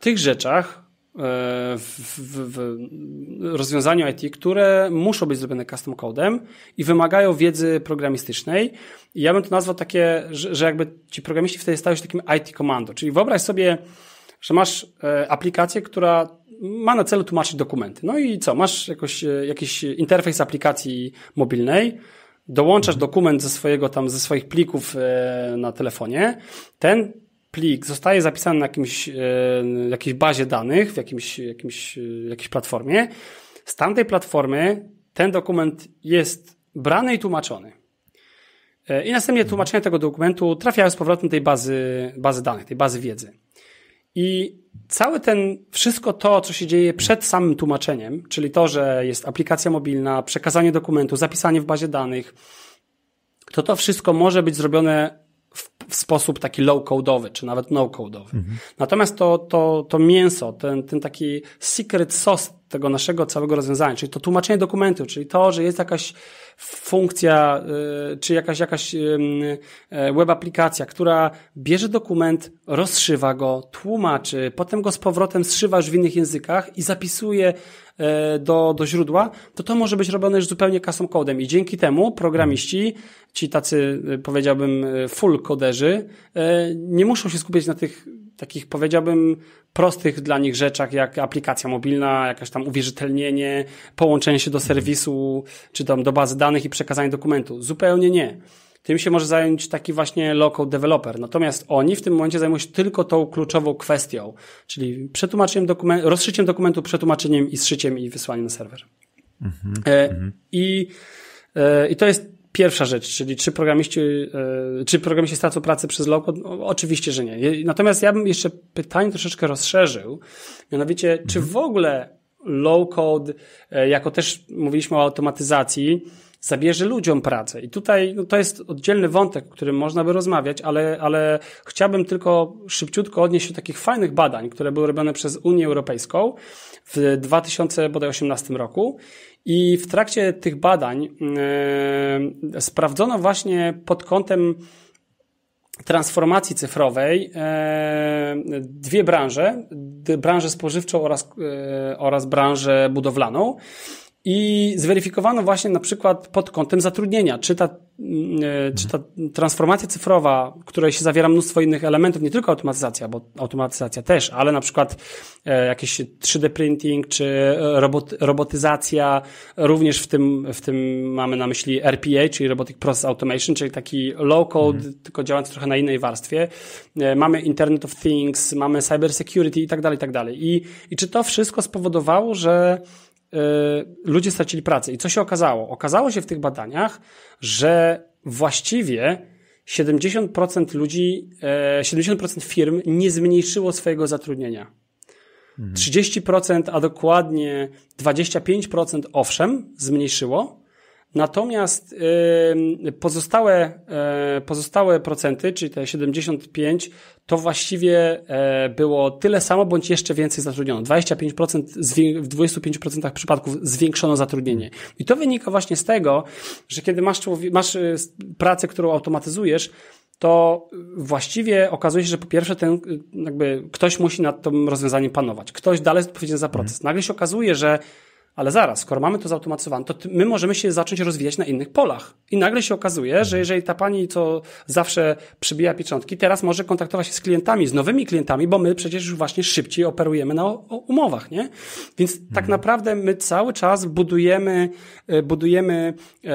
tych rzeczach, E, w, w, w rozwiązaniu IT, które muszą być zrobione custom codem i wymagają wiedzy programistycznej. I ja bym to nazwał takie, że, że jakby ci programiści wtedy stają się takim IT komando. Czyli wyobraź sobie, że masz e, aplikację, która ma na celu tłumaczyć dokumenty. No i co? Masz jakoś, e, jakiś interfejs aplikacji mobilnej, dołączasz mhm. dokument ze swojego tam, ze swoich plików na telefonie, ten plik zostaje zapisany na jakimś, e, jakiejś bazie danych, w jakimś, jakimś, e, jakiejś platformie, z tamtej platformy ten dokument jest brany i tłumaczony. E, I następnie tłumaczenia tego dokumentu trafiają z powrotem do tej bazy, bazy danych, tej bazy wiedzy. I cały ten, wszystko to, co się dzieje przed samym tłumaczeniem, czyli to, że jest aplikacja mobilna, przekazanie dokumentu, zapisanie w bazie danych, to to wszystko może być zrobione w sposób taki low-codeowy, czy nawet no-codeowy. Mhm. Natomiast to, to, to mięso, ten, ten taki secret sauce tego naszego całego rozwiązania, czyli to tłumaczenie dokumentu, czyli to, że jest jakaś funkcja, y, czy jakaś, jakaś e, web aplikacja, która bierze dokument, rozszywa go, tłumaczy, potem go z powrotem zszywasz w innych językach i zapisuje e, do, do źródła, to to może być robione już zupełnie custom i dzięki temu programiści, ci tacy y, powiedziałbym y, full koderzy, e, nie muszą się skupiać na tych takich powiedziałbym prostych dla nich rzeczach, jak aplikacja mobilna, jakieś tam uwierzytelnienie, połączenie się do mhm. serwisu, czy tam do bazy danych i przekazanie dokumentu. Zupełnie nie. Tym się może zająć taki właśnie local developer. Natomiast oni w tym momencie zajmują się tylko tą kluczową kwestią, czyli przetłumaczeniem dokumentu, rozszyciem dokumentu, przetłumaczeniem i zszyciem i wysłaniem na serwer. Mm -hmm. e, mhm. I, e, I to jest pierwsza rzecz, czyli czy programiści, e, czy programiści stracą pracę przez low-code? No, oczywiście, że nie. Natomiast ja bym jeszcze pytanie troszeczkę rozszerzył, mianowicie, czy mhm. w ogóle low-code, e, jako też mówiliśmy o automatyzacji, zabierze ludziom pracę. I tutaj no, to jest oddzielny wątek, o którym można by rozmawiać, ale, ale chciałbym tylko szybciutko odnieść się do takich fajnych badań, które były robione przez Unię Europejską w 2018 roku. I w trakcie tych badań yy, sprawdzono właśnie pod kątem transformacji cyfrowej e, dwie branże, branżę spożywczą oraz, e, oraz branżę budowlaną. I zweryfikowano właśnie na przykład pod kątem zatrudnienia, czy ta, mm, e, czy ta transformacja cyfrowa, której się zawiera mnóstwo innych elementów, nie tylko automatyzacja, bo automatyzacja też, ale na przykład e, jakieś 3D printing, czy e, robot, robotyzacja, również w tym, w tym mamy na myśli RPA, czyli Robotic Process Automation, czyli taki low code, mhm. tylko działając trochę na innej warstwie. Mamy Internet of Things, mamy cyber security i tak dalej, i tak dalej. I, i czy to wszystko spowodowało, że E, ludzie stracili pracę. I co się okazało? Okazało się w tych badaniach, że właściwie 70% ludzi, 70% e, firm nie zmniejszyło swojego zatrudnienia. 30%, mhm. a dokładnie 25% owszem, zmniejszyło, Natomiast pozostałe, e, pozostałe procenty, czyli te 75, to właściwie e, było tyle samo, bądź jeszcze więcej zatrudniono. 25% w 25% przypadków zwiększono zatrudnienie. I to wynika właśnie z tego, że kiedy masz, masz e, pracę, którą automatyzujesz, to właściwie okazuje się, że po pierwsze ten, jakby ktoś musi nad tym rozwiązaniem panować. Ktoś dalej jest odpowiedzialny za proces. Mhm. Nagle się okazuje, że ale zaraz, skoro mamy to zautomatyzowane, to my możemy się zacząć rozwijać na innych polach. I nagle się okazuje, że mhm. jeżeli ta pani, co zawsze przybija pieczątki, teraz może kontaktować się z klientami, z nowymi klientami, bo my przecież już właśnie szybciej operujemy na umowach, nie? Więc tak mhm. tak naprawdę my cały czas budujemy, e, budujemy e,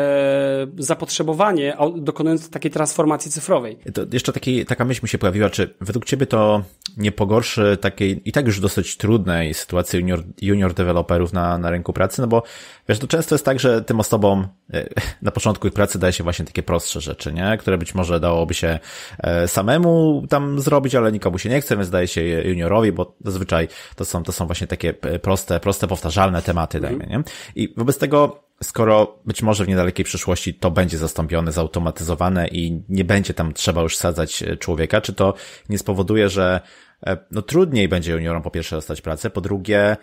zapotrzebowanie, dokonując takiej transformacji cyfrowej. To jeszcze taki, taka myśl mi się pojawiła, czy według ciebie to nie pogorszy takiej i tak już dosyć trudnej sytuacji junior, junior deweloperów na, na rynku pracy, no bo wiesz, to często jest tak, że tym osobom e, na początku ich pracy daje się właśnie takie prostsze rzeczy, nie? Które być może dałoby się e, samemu tam zrobić, ale nikomu się nie chce, więc daje się juniorowi, bo zazwyczaj to są, to są właśnie takie e, proste, proste, powtarzalne tematy, mhm. dajmy, nie? I wobec tego skoro być może w niedalekiej przyszłości to będzie zastąpione, zautomatyzowane i nie będzie tam trzeba już sadzać człowieka, czy to nie spowoduje, że E, no trudniej będzie juniorom po pierwsze dostać pracę, po drugie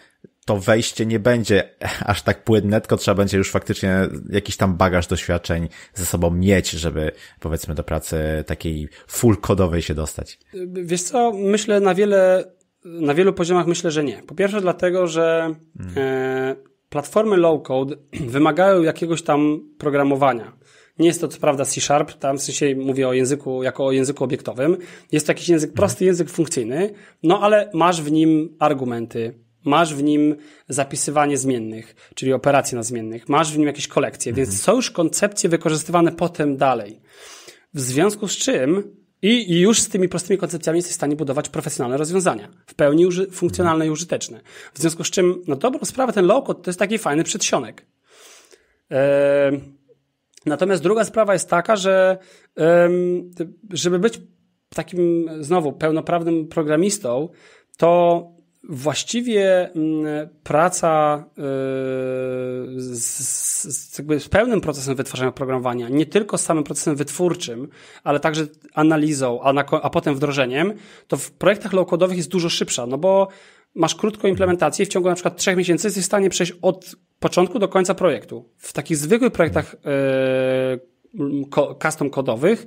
to wejście nie będzie aż tak płynne, tylko trzeba będzie już faktycznie jakiś tam bagaż doświadczeń ze sobą mieć, żeby powiedzmy do pracy takiej full kodowej się dostać. Wiesz co, myślę na wiele, na wielu poziomach myślę, że nie. Po pierwsze dlatego, że hmm. platformy low code wymagają jakiegoś tam programowania. Nie jest to co prawda C-Sharp, tam w sensie mówię o języku, jako o języku obiektowym. Jest to jakiś język, prosty język funkcyjny, no ale masz w nim argumenty, masz w nim zapisywanie zmiennych, czyli operacje na zmiennych, masz w nim jakieś kolekcje, więc są już koncepcje wykorzystywane potem dalej. W związku z czym i, I już z tymi prostymi koncepcjami jesteś w stanie budować profesjonalne rozwiązania, w pełni uży, funkcjonalne i użyteczne. W związku z czym, no dobrą sprawę, ten low-code to jest taki fajny przedsionek. Yy, Natomiast druga sprawa jest taka, że żeby być takim znowu pełnoprawnym programistą, to właściwie mm, praca e, z, z, z, pełnym procesem wytwarzania oprogramowania, nie tylko z samym procesem wytwórczym, ale także analizą, a, na, a potem wdrożeniem, to w projektach low-codowych jest dużo szybsza, no bo masz krótką implementację, w ciągu na przykład trzech miesięcy jesteś w stanie przejść od początku do końca projektu. W takich zwykłych projektach e, custom kodowych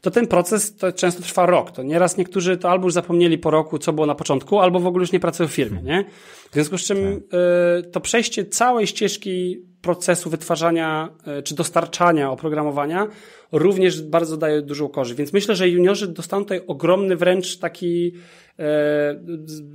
to ten proces to często trwa rok. To nieraz niektórzy to albo już zapomnieli po roku, co było na początku, albo w ogóle już nie pracują w firmie, nie? W związku z czym tak. e, to przejście całej ścieżki procesu wytwarzania e, czy dostarczania oprogramowania również bardzo daje dużą korzyść. Więc myślę, że juniorzy dostaną tutaj ogromny wręcz taki E,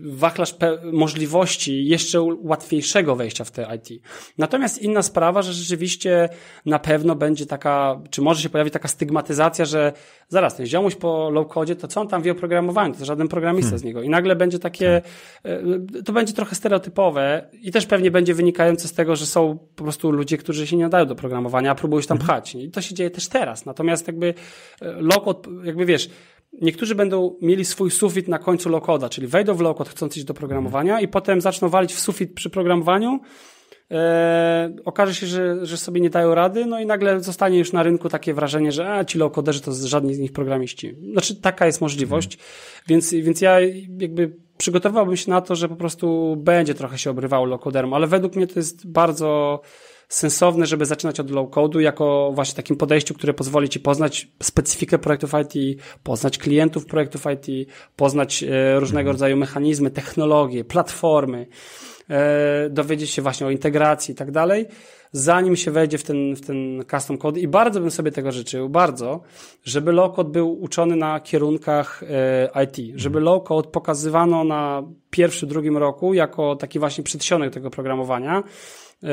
wachlarz możliwości jeszcze łatwiejszego wejścia w te IT. Natomiast inna sprawa, że rzeczywiście na pewno będzie taka, czy może się pojawić taka stygmatyzacja, że zaraz, ten ziomuś po low-codzie, to co on tam wie o programowaniu? To żaden programista hmm. z niego. I nagle będzie takie, tak. e, to będzie trochę stereotypowe i też pewnie będzie wynikające z tego, że są po prostu ludzie, którzy się nie nadają do programowania, a próbują się tam mhm. pchać. I to się dzieje też teraz. Natomiast jakby e, low-code, jakby wiesz, niektórzy będą mieli swój sufit na końcu lokoda, czyli wejdą w lokod, chcąc iść do programowania i potem zaczną walić w sufit przy programowaniu, e, okaże się, że, że sobie nie dają rady, no i nagle zostanie już na rynku takie wrażenie, że a, ci lokoderzy to żadni z nich programiści. Znaczy taka jest możliwość, mhm. więc, więc ja jakby przygotowałbym się na to, że po prostu będzie trochę się obrywał low ale według mnie to jest bardzo sensowne, żeby zaczynać od low-code'u jako właśnie takim podejściu, które pozwoli Ci poznać specyfikę projektów IT, poznać klientów projektów IT, poznać e, różnego mhm. rodzaju mechanizmy, technologie, platformy, e, dowiedzieć się właśnie o integracji i tak dalej, zanim się wejdzie w ten, w ten custom code i bardzo bym sobie tego życzył, bardzo, żeby low-code był uczony na kierunkach e, IT, mhm. żeby low-code pokazywano na pierwszym, drugim roku jako taki właśnie przedsionek tego programowania, Yy,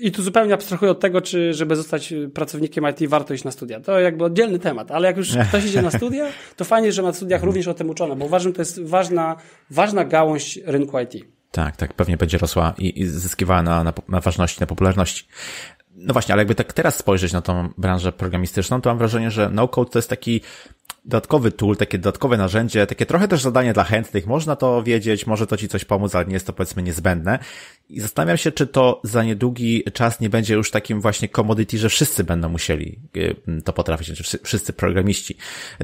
I tu zupełnie abstrahuję od tego, czy żeby zostać pracownikiem IT warto iść na studia. To jakby oddzielny temat, ale jak już ktoś idzie na studia, to fajnie, że na studiach mhm. również o tym uczono, bo uważam, że to jest ważna, ważna gałąź rynku IT. Tak, tak, pewnie będzie rosła i, i zyskiwała na, na, na ważności, na popularności. No właśnie, ale jakby tak teraz spojrzeć na tą branżę programistyczną, to mam wrażenie, że no-code to jest taki dodatkowy tool, takie dodatkowe narzędzie, takie trochę też zadanie dla chętnych. Można to wiedzieć, może to ci coś pomóc, ale nie jest to powiedzmy niezbędne. I zastanawiam się, czy to za niedługi czas nie będzie już takim właśnie commodity, że wszyscy będą musieli y, to potrafić, czy znaczy wszyscy programiści.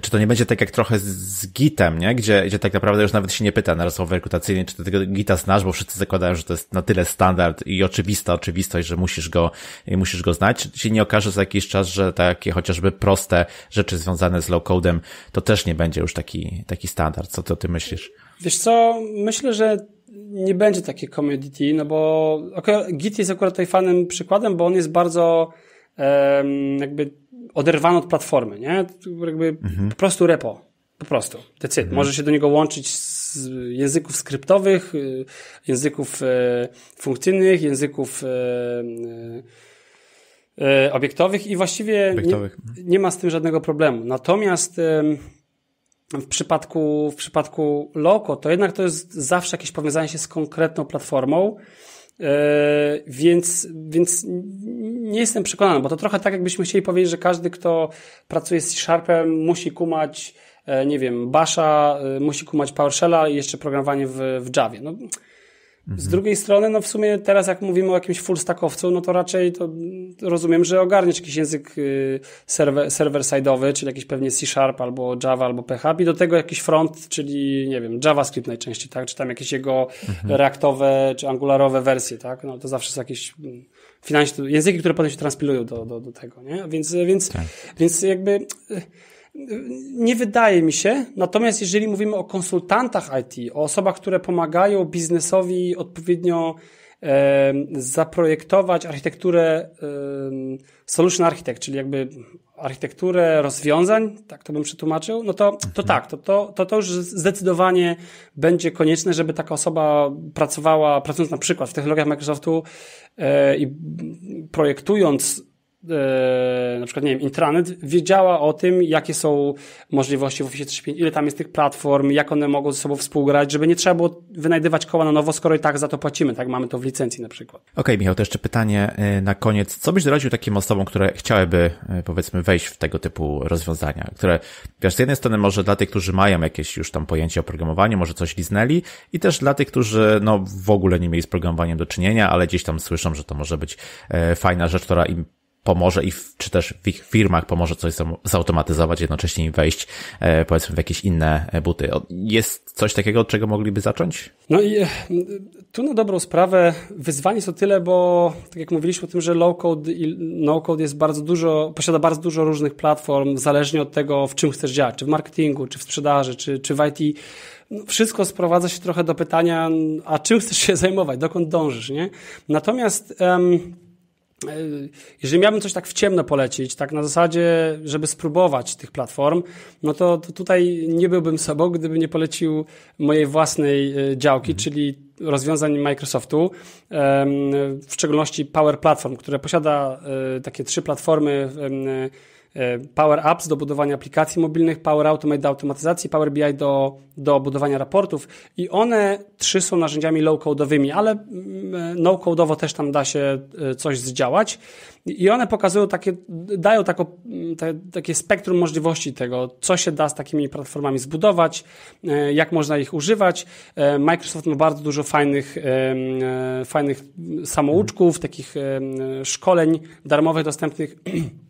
Czy to nie będzie tak jak trochę z Gitem, nie? Gdzie, gdzie tak naprawdę już nawet się nie pyta na rozmowie rekrutacyjnej, czy ty tego Gita znasz, bo wszyscy zakładają, że to jest na tyle standard i oczywista oczywistość, że musisz go, musisz go znać. Czy się nie okaże za jakiś czas, że takie chociażby proste rzeczy związane z low-codem to też nie będzie już taki, taki standard. Co, ty myślisz? Wiesz co, myślę, że nie będzie takie commodity, no bo okay, Git jest akurat tutaj fanem przykładem, bo on jest bardzo um, jakby oderwany od platformy, nie? Jakby mhm. po prostu repo, po prostu, decyd. Mhm. Może się do niego łączyć z języków skryptowych, y, języków e, funkcyjnych, języków e, E, obiektowych i właściwie obiektowych. Nie, nie, ma z tym żadnego problemu. Natomiast w przypadku, w przypadku Loco to jednak to jest zawsze jakieś powiązanie się z konkretną platformą, e, więc, więc nie jestem przekonany, bo to trochę tak jakbyśmy chcieli powiedzieć, że każdy, kto pracuje z C-Sharpem musi kumać e, nie wiem, Basha, musi kumać PowerShell'a i jeszcze programowanie w, w Javie. No, Mhm. Z drugiej strony, no w sumie teraz jak mówimy o jakimś full stackowcu, no to raczej to rozumiem, że ogarniesz jakiś język y, serwer, server-side'owy, czyli jakiś pewnie C-Sharp albo Java albo PHP i do tego jakiś front, czyli nie wiem, JavaScript najczęściej, tak? Czy tam jakieś jego mhm. reaktowe czy angularowe wersje, tak? No to zawsze są jakieś mm, finansowe języki, które potem się transpilują do, do, do tego, nie? Więc, więc, tak. więc jakby y, nie wydaje mi się. Natomiast jeżeli mówimy o konsultantach IT, o osobach, które pomagają biznesowi odpowiednio e, zaprojektować architekturę e, solution architect, czyli jakby architekturę rozwiązań, tak to bym przetłumaczył, no to, to tak, to, to, to, to już zdecydowanie będzie konieczne, żeby taka osoba pracowała, pracując na przykład w technologiach Microsoftu e, i projektując E, na przykład, nie wiem, intranet wiedziała o tym, jakie są możliwości w Office 365, ile tam jest tych platform, jak one mogą ze sobą współgrać, żeby nie trzeba było wynajdywać koła na nowo, skoro i tak za to płacimy, tak? Mamy to w licencji na przykład. Okej, okay, Michał, to jeszcze pytanie e, na koniec. Co byś doradził takim osobom, które chciałyby, e, powiedzmy, wejść w tego typu rozwiązania, które, wiesz, z jednej strony może dla tych, którzy mają jakieś już tam pojęcie o programowaniu, może coś liznęli i też dla tych, którzy, no, w ogóle nie mieli z programowaniem do czynienia, ale gdzieś tam słyszą, że to może być fajna rzecz, która im pomoże i w, czy też w ich firmach pomoże coś zautomatyzować, jednocześnie im wejść e, powiedzmy w jakieś inne e, buty. Jest coś takiego, od czego mogliby zacząć? No i e, tu na dobrą sprawę wyzwanie jest o tyle, bo tak jak mówiliśmy o tym, że low-code i no-code jest bardzo dużo, posiada bardzo dużo różnych platform, zależnie od tego, w czym chcesz działać, czy w marketingu, czy w sprzedaży, czy, czy w IT. No, wszystko sprowadza się trochę do pytania, a czym chcesz się zajmować, dokąd dążysz, nie? Natomiast... Um, E, jeżeli miałbym coś tak w ciemno polecić, tak na zasadzie, żeby spróbować tych platform, no to, to tutaj nie byłbym sobą, gdyby nie polecił mojej własnej e, działki, mhm. czyli rozwiązań Microsoftu, w szczególności Power Platform, które posiada e, takie trzy platformy E, Power Apps do budowania aplikacji mobilnych, Power Automate do automatyzacji, Power BI do, do budowania raportów i one trzy są narzędziami low codeowymi ale mm, e, no codeowo też tam da się e, coś zdziałać i one pokazują takie, dają tako, mm, te, takie spektrum możliwości tego, co się da z takimi platformami zbudować, jak można ich używać. Microsoft ma bardzo dużo fajnych, mm, fajnych samouczków, takich szkoleń darmowych dostępnych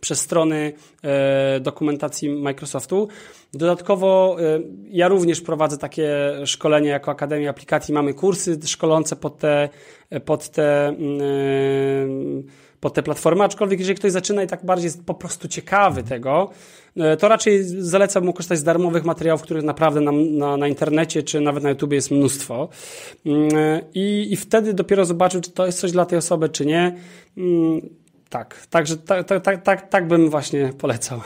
przez strony e, dokumentacji Microsoftu. Dodatkowo e, ja również prowadzę takie szkolenia jako Akademia Aplikacji. Mamy kursy szkolące pod te, pod te, mm, e, pod te platformy, aczkolwiek jeżeli ktoś zaczyna i tak bardziej jest po prostu ciekawy tego, to raczej zalecam mu korzystać z darmowych materiałów, których naprawdę na, na, na internecie czy nawet na YouTube jest mnóstwo. Mm, I, I wtedy dopiero zobaczył, czy to jest coś dla tej osoby, czy nie. Mm, tak, także tak, tak, tak, tak, tak bym właśnie polecał.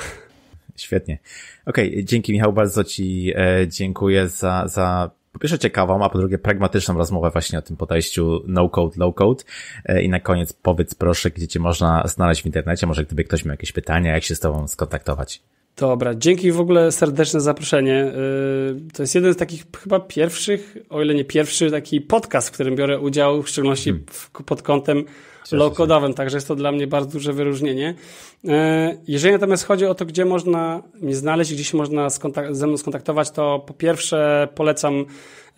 Świetnie. Okej, okay, dzięki Michał, bardzo Ci e, dziękuję za, za po pierwsze ciekawą, a po drugie pragmatyczną rozmowę właśnie o tym podejściu no-code, low-code. E, I na koniec powiedz proszę, gdzie Cię można znaleźć w internecie, może gdyby ktoś miał jakieś pytania, jak się z Tobą skontaktować. Dobra, dzięki w ogóle serdeczne zaproszenie. Y, to jest jeden z takich chyba pierwszych, o ile nie pierwszy, taki podcast, w którym biorę udział, w szczególności hmm. pod kątem low-codowym, także jest to dla mnie bardzo duże wyróżnienie. Y, jeżeli natomiast chodzi o to, gdzie można mnie znaleźć, gdzie się można ze mną skontaktować, to po pierwsze polecam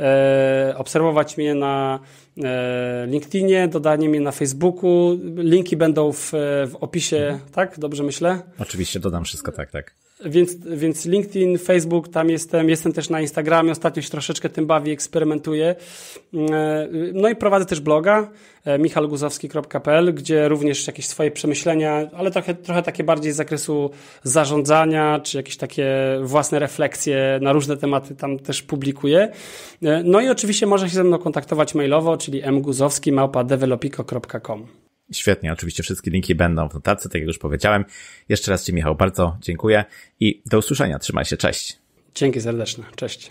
e, obserwować mnie na e, LinkedInie, dodanie mnie na Facebooku. Linki będą w, e, w opisie, mhm. tak? Dobrze myślę? Oczywiście, dodam wszystko, tak, tak. Więc, więc LinkedIn, Facebook, tam jestem, jestem też na Instagramie, ostatnio się troszeczkę tym bawię, eksperymentuję. Mm, e, no i prowadzę też bloga e, michalguzowski.pl, gdzie również jakieś swoje przemyślenia, ale trochę, trochę takie bardziej z zakresu zarządzania, czy jakieś takie własne refleksje na różne tematy tam też publikuję. E, no i oczywiście możesz się ze mną kontaktować mailowo, czyli mguzowski małpa developico.com. Świetnie, oczywiście wszystkie linki będą w notatce, tak jak już powiedziałem. Jeszcze raz Ci, Michał, bardzo dziękuję i do usłyszenia. Trzymaj się, cześć. Dzięki serdeczne, cześć.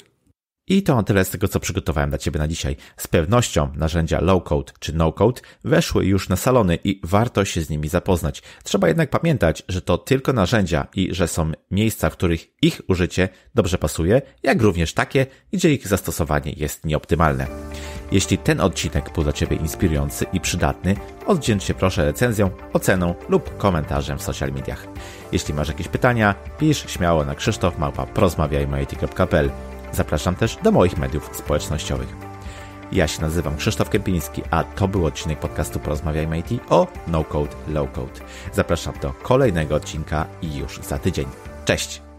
I to tyle z tego, co przygotowałem dla Ciebie na dzisiaj. Z pewnością narzędzia low-code czy no-code weszły już na salony i warto się z nimi zapoznać. Trzeba jednak pamiętać, że to tylko narzędzia i że są miejsca, w których ich użycie dobrze pasuje, jak również takie, gdzie ich zastosowanie jest nieoptymalne. Jeśli ten odcinek był dla Ciebie inspirujący i przydatny, oddzięcz się proszę recenzją, oceną lub komentarzem w social mediach. Jeśli masz jakieś pytania, pisz śmiało na krzysztofmałpa.prozmawiajmajty.pl Zapraszam też do moich mediów społecznościowych. Ja się nazywam Krzysztof Kępiński, a to był odcinek podcastu Porozmawiajmy IT o no-code, low-code. Zapraszam do kolejnego odcinka już za tydzień. Cześć!